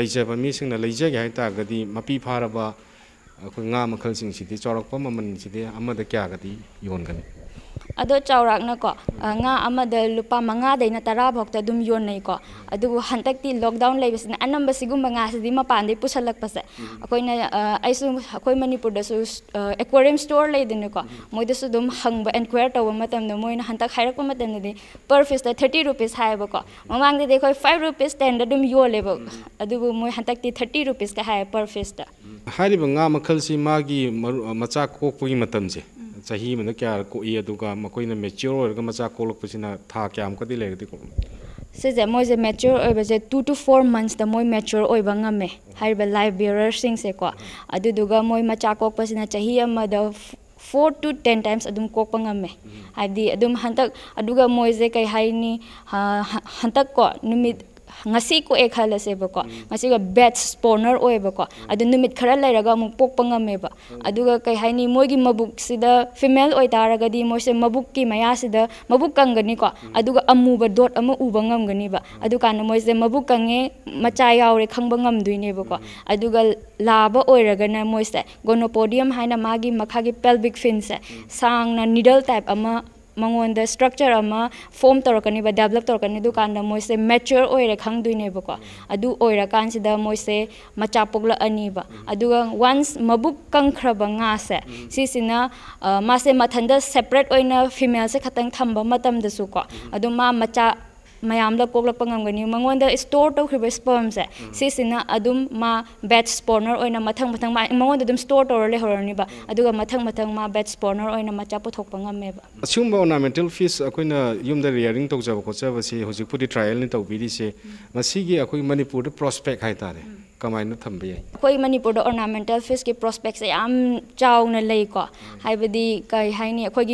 ꯂꯩꯖꯕ ꯃꯤꯁꯤꯡꯅ ꯂꯩꯖꯒꯦ ꯍꯥꯏ ꯇꯥꯔꯒꯗꯤ ꯃꯄꯤ ꯐꯥꯔꯕ अखोई nga makhal sing sidi chorak pa maman sidi amada kya gadi yon gani अदो चौराकना को nga amada lupa manga dei na tara bhokta dum yon nei ko adu hantak ti lockdown lai bisna anam basi gum nga sidi ma pan dei pusalak pase akoi na aisu akoi manipur da su aquarium store lai dinu ko moi da su dum hang ba inquire to ba matam na moi na hantak hairak pa matam ni per piece da 30 rupees hai ba ko mamang dei koi 5 rupees 10 da dum yo le ba adu moi hantak ti 30 rupees ka hai per piece da ꯍꯥꯏꯔꯤꯕ ꯉꯥ ꯃꯈꯜꯁꯤ ꯃꯥꯒꯤ ꯃꯆꯥ ꯀꯣꯛꯄꯒꯤ ꯃꯇꯝꯁꯦ ꯆꯍꯤ ꯑꯃꯗ ꯀꯌꯥ ꯀꯣꯛꯏ ꯑꯗꯨꯒ ꯃꯈꯣꯏꯅ ꯃꯦꯆꯤꯌꯣꯔ ꯑꯣꯏꯔꯒ ꯃꯆꯥ ꯀꯣꯛꯂꯛꯄꯁꯤꯅ ꯊꯥ ꯀꯌꯥꯃꯨꯛꯀꯗꯤ ꯂꯩꯔꯒꯗꯤ ꯀꯣꯛꯂꯛꯏ ꯁꯤꯁꯦ ꯃꯣꯏꯁꯦ ꯃꯦꯆꯤꯌꯣꯔ ꯑꯣꯏꯕꯁꯦ ꯇꯨ ꯇꯨ ꯐꯣꯔ ꯃꯟꯁꯇ ꯃꯣꯏ ꯃꯦꯆꯤꯌꯣꯔ ꯑꯣꯏꯕ ꯉꯝꯃꯦ ꯍꯥꯏꯔꯤꯕ ꯂꯥꯏꯐ ꯕꯤꯌꯔꯁꯤꯡꯁꯦꯀꯣ ꯑꯗꯨꯗꯨꯒ ꯃꯣꯏ ꯃꯆꯥ ꯀꯣꯛꯄꯁꯤꯅ ꯆꯍꯤ ꯑꯃꯗ ꯐꯣꯔ ꯇꯨ ꯇꯦꯟ ꯇꯥꯏꯝꯁ ꯑꯗꯨꯝ ꯀꯣꯛꯄ ꯉꯝꯃꯦ ꯍꯥꯏꯕꯗꯤ ꯑꯗꯨꯝ ꯍꯟꯇꯛ ꯑꯗꯨꯒ ꯃꯣꯏꯁꯦ ꯀꯩ ꯍꯥꯏꯅꯤ ꯍꯟꯇꯛꯀꯣ ꯅꯨꯃꯤꯠ ngasi ko e khala se ba ko ngasi ga bat spawner o e ba ko adu numit khara lai raga mu pok panga me ba adu ga kai haini moi gi mabuk si da female oi tara ga di moi se mabuk ki maya si da mabuk kang ni ko adu ga amu ba dot amu u ba ngam ga ni ba adu ka na moi se mabuk kang e macha ya ore khang ba ngam dui ne ba ko adu ga la ba oi raga na moi se gonopodium haina magi makha gi pelvic fin se sang na needle type ama ꯃꯉꯣꯟꯗ ꯁ꯭ꯇ꯭ꯔꯛꯆꯔ ꯑꯃ ꯐꯣꯝ ꯇꯧꯔꯛꯀꯅꯦꯕ ꯗꯦꯕꯂꯞ ꯇꯧꯔꯛꯀꯅꯤ ꯑꯗꯨꯀꯥꯟꯗ ꯃꯣꯏꯁꯦ ꯃꯦꯆ꯭ꯌꯣꯔ ꯑꯣꯏꯔꯦ ꯈꯪꯗꯣꯏꯅꯦꯕꯀꯣ ꯑꯗꯨ ꯑꯣꯏꯔꯀꯥꯟꯁꯤꯗ ꯃꯣꯏꯁꯦ ꯃꯆꯥ ꯄꯣꯛꯂꯛꯑꯅꯤꯕ ꯑꯗꯨꯒ ꯋꯥꯟꯁ ꯃꯕꯨꯛ ꯀꯪꯈ꯭ꯔꯕ ꯉꯥꯁꯦ ꯁꯤꯁꯤꯅ ꯃꯥꯁꯦ ꯃꯊꯟꯗ ꯁꯦꯄꯔꯦꯠ ꯑꯣꯏꯅ ꯐꯤꯃꯦꯜꯁꯦ ꯈꯛꯇꯪ ꯊꯝꯕ ꯃꯇꯝꯗꯁꯨꯀꯣ ꯑꯗꯨꯝ ꯃꯥ ꯃꯆꯥ ꯃꯌꯥꯝꯗ ꯀꯣꯛꯂꯛꯄ ꯉꯝꯒꯅꯤ ꯃꯉꯣꯟꯗ ꯁ꯭ꯇꯣꯔ ꯇꯧꯈ꯭ꯔꯤꯕ ꯁ꯭ꯄꯔꯝꯁꯦ ꯁꯤꯁꯤꯅ ꯑꯗꯨꯝ ꯃꯥ ꯕꯦꯠ ꯁ꯭ꯄꯣꯔꯅꯔ ꯑꯣꯏꯅ ꯃꯊꯪ ꯃꯊꯪ ꯃꯉꯣꯟꯗ ꯑꯗꯨꯝ ꯁ꯭ꯇꯣꯔ ꯇꯧꯔ ꯂꯩꯍꯧꯔꯅꯤꯕ ꯑꯗꯨꯒ ꯃꯊꯪ ꯃꯊꯪ ꯃꯥ ꯕꯦꯠ ꯁ꯭ꯄꯣꯔꯅꯔ ꯑꯣꯏꯅ ꯃꯆꯥ ꯄꯨꯊꯣꯛꯄ ꯉꯝꯃꯦꯕ ꯑꯁꯤꯒꯨꯝꯕ ꯑꯣꯔꯅꯥꯃꯦꯟꯇꯦꯜ ꯐꯤꯁ ꯑꯩꯈꯣꯏꯅ ꯌꯨꯝꯗ ꯔꯤꯌꯔꯤꯡ ꯇꯧꯖꯕ ꯈꯣꯠꯆꯕꯁꯤ ꯍꯧꯖꯤꯛꯄꯨꯗꯤ ꯇ꯭ꯔꯥꯌꯦꯜꯅꯤ ꯇꯧꯕꯤꯔꯤꯁꯦ ꯃꯁꯤꯒꯤ ꯑꯩꯈꯣꯏ ꯃꯅꯤꯄꯨꯔꯗ ꯄ꯭ꯔꯣꯁꯄꯦꯛ ꯍꯥꯏꯇꯥꯔꯦ कमाइन थम्ब अखोई मनपुर ओरनामेंटल फिश की प्रोस्पेक्स चावन लेको हाबदी कई है अखोद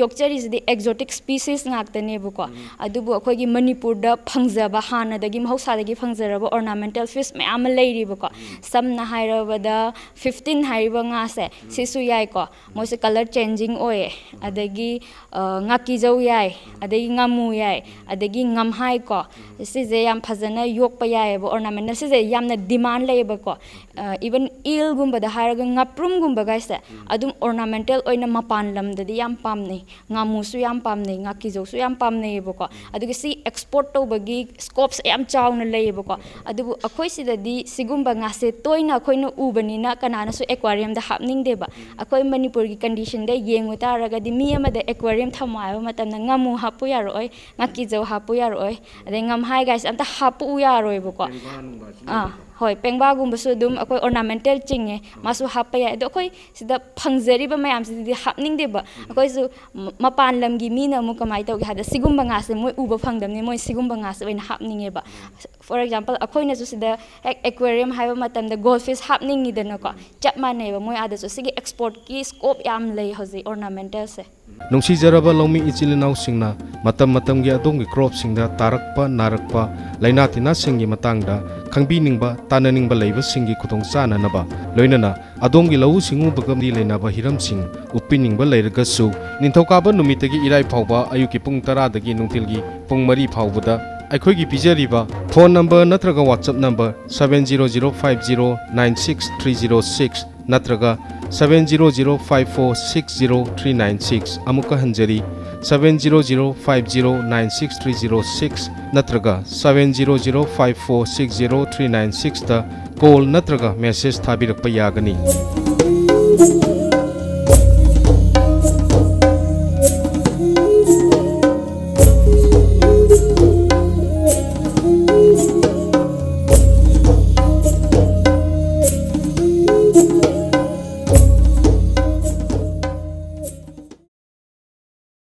योचरीजी एक्जोटिक स्पीसीस नाकनेबको अखोई मनपुर फंगजब हादी महसादी फंगजरब ऑर्नामेंटल फिश मैम लेरीबको समन फिफ्टीन है सिसु याको मोसे कलर चेंजिंग ओए अदगी ngakijaw yai hmm. adagi uh, hmm. ngamu yai hmm. adagi ngamhai ko yam phajana yok pa yai demand लेको इवन इल गुम्रुम गुमगे ऑर्नामेंटल मपान लमदी या पाने मू पाने किजू पानेबको एक्सपोर्ट तब की स्कोप्स यम चावन लेबको अब अखोसीदे तोयन उबनी कना एक्वायरियम हापनीदेब अखो मनपुर की कंडीशन येगा एक्वायरियम थमु हापु यारोई किजौ हापु यारोई अदे गाय हापु यारोबको hoi pengba gum basu dum akoi ornamental chinge masu hape ya do akoi sida phangjeri ba mayam sidi hapning de ba akoi su mapan lam gi mi na mu kamai to gi hada sigum ba nga se moi uba phangdam ne moi sigum ba nga se wen hapning e ba for example ꯑꯩꯈꯣꯏꯅꯁꯨ ꯁꯤꯗ ꯍꯦꯛ ꯑꯦꯀ꯭ꯋꯦꯔꯤꯌꯝ ꯍꯥꯏꯕ ꯃꯇꯝꯗ ꯒꯣꯜ ꯐꯤꯁ ꯍꯥꯞꯅꯤꯡꯉꯤꯗꯅꯀꯣ ꯆꯞ ꯃꯥꯟꯅꯩꯕ ꯃꯣꯏ ꯑꯥꯗꯁꯨ ꯁꯤꯒꯤ ꯑꯦꯛꯁꯄꯣꯔꯠꯀꯤ ꯁ꯭ꯀꯣꯞ ꯌꯥꯝ ꯂꯩ ꯍꯧꯖꯤꯛ ꯑꯣꯔꯅꯥꯃꯦꯟꯇꯦꯜꯁꯦ ꯅꯨꯡꯁꯤꯖꯔꯕ ꯂꯧꯃꯤ ꯏꯆꯤꯜ ꯏꯅꯥꯎꯁꯤꯡꯅ ꯃꯇꯝ ꯃꯇꯝꯒꯤ ꯑꯗꯣꯝꯒꯤ ꯀ꯭ꯔꯣꯞꯁꯤꯡꯗ ꯇꯥꯔꯛꯄ ꯅꯥꯔꯛꯄ ꯂꯩꯅꯥ ꯇꯤꯟꯅꯥꯁꯤꯡꯒꯤ ꯃꯇꯥꯡꯗ ꯈꯪꯕꯤꯅꯤꯡꯕ ꯇꯥꯟꯅꯅꯤꯡꯕ ꯂꯩꯕꯁꯤꯡꯒꯤ ꯈꯨꯗꯣꯡꯆꯥꯅꯅꯕ ꯂꯣꯏꯅꯅ ꯑꯗꯣꯝꯒꯤ ꯂꯧꯎ ꯁꯤꯡꯎꯕꯒꯝꯗꯤ ꯂꯩꯅꯕ ꯍꯤꯔꯝꯁꯤꯡ ꯎꯞꯄꯤꯅꯤꯡꯕ ꯂꯩꯔꯒꯁꯨ ꯅꯤꯡꯊꯧꯀꯥꯕ ꯅꯨꯃꯤꯠꯇꯒꯤ ꯏꯔꯥꯏ ꯐꯥꯎꯕ ꯑꯌꯨꯛꯀꯤ ꯄꯨꯡ ꯇꯔꯥꯗꯒꯤ ꯅꯨꯡꯊꯤꯜꯒꯤ ꯄꯨꯡ ꯃꯔꯤ ꯐꯥꯎꯕꯗ अखोई की पीजरी फोन नंबर नत्रग WhatsApp number seven zero zero five zero nine six three zero six नत्रग seven zero zero five four six zero three nine six अमुक हंजरी seven zero zero five zero nine six three zero six नत्रग seven zero zero five four six zero three nine six the call नत्रग मैसेज थार पर यागनी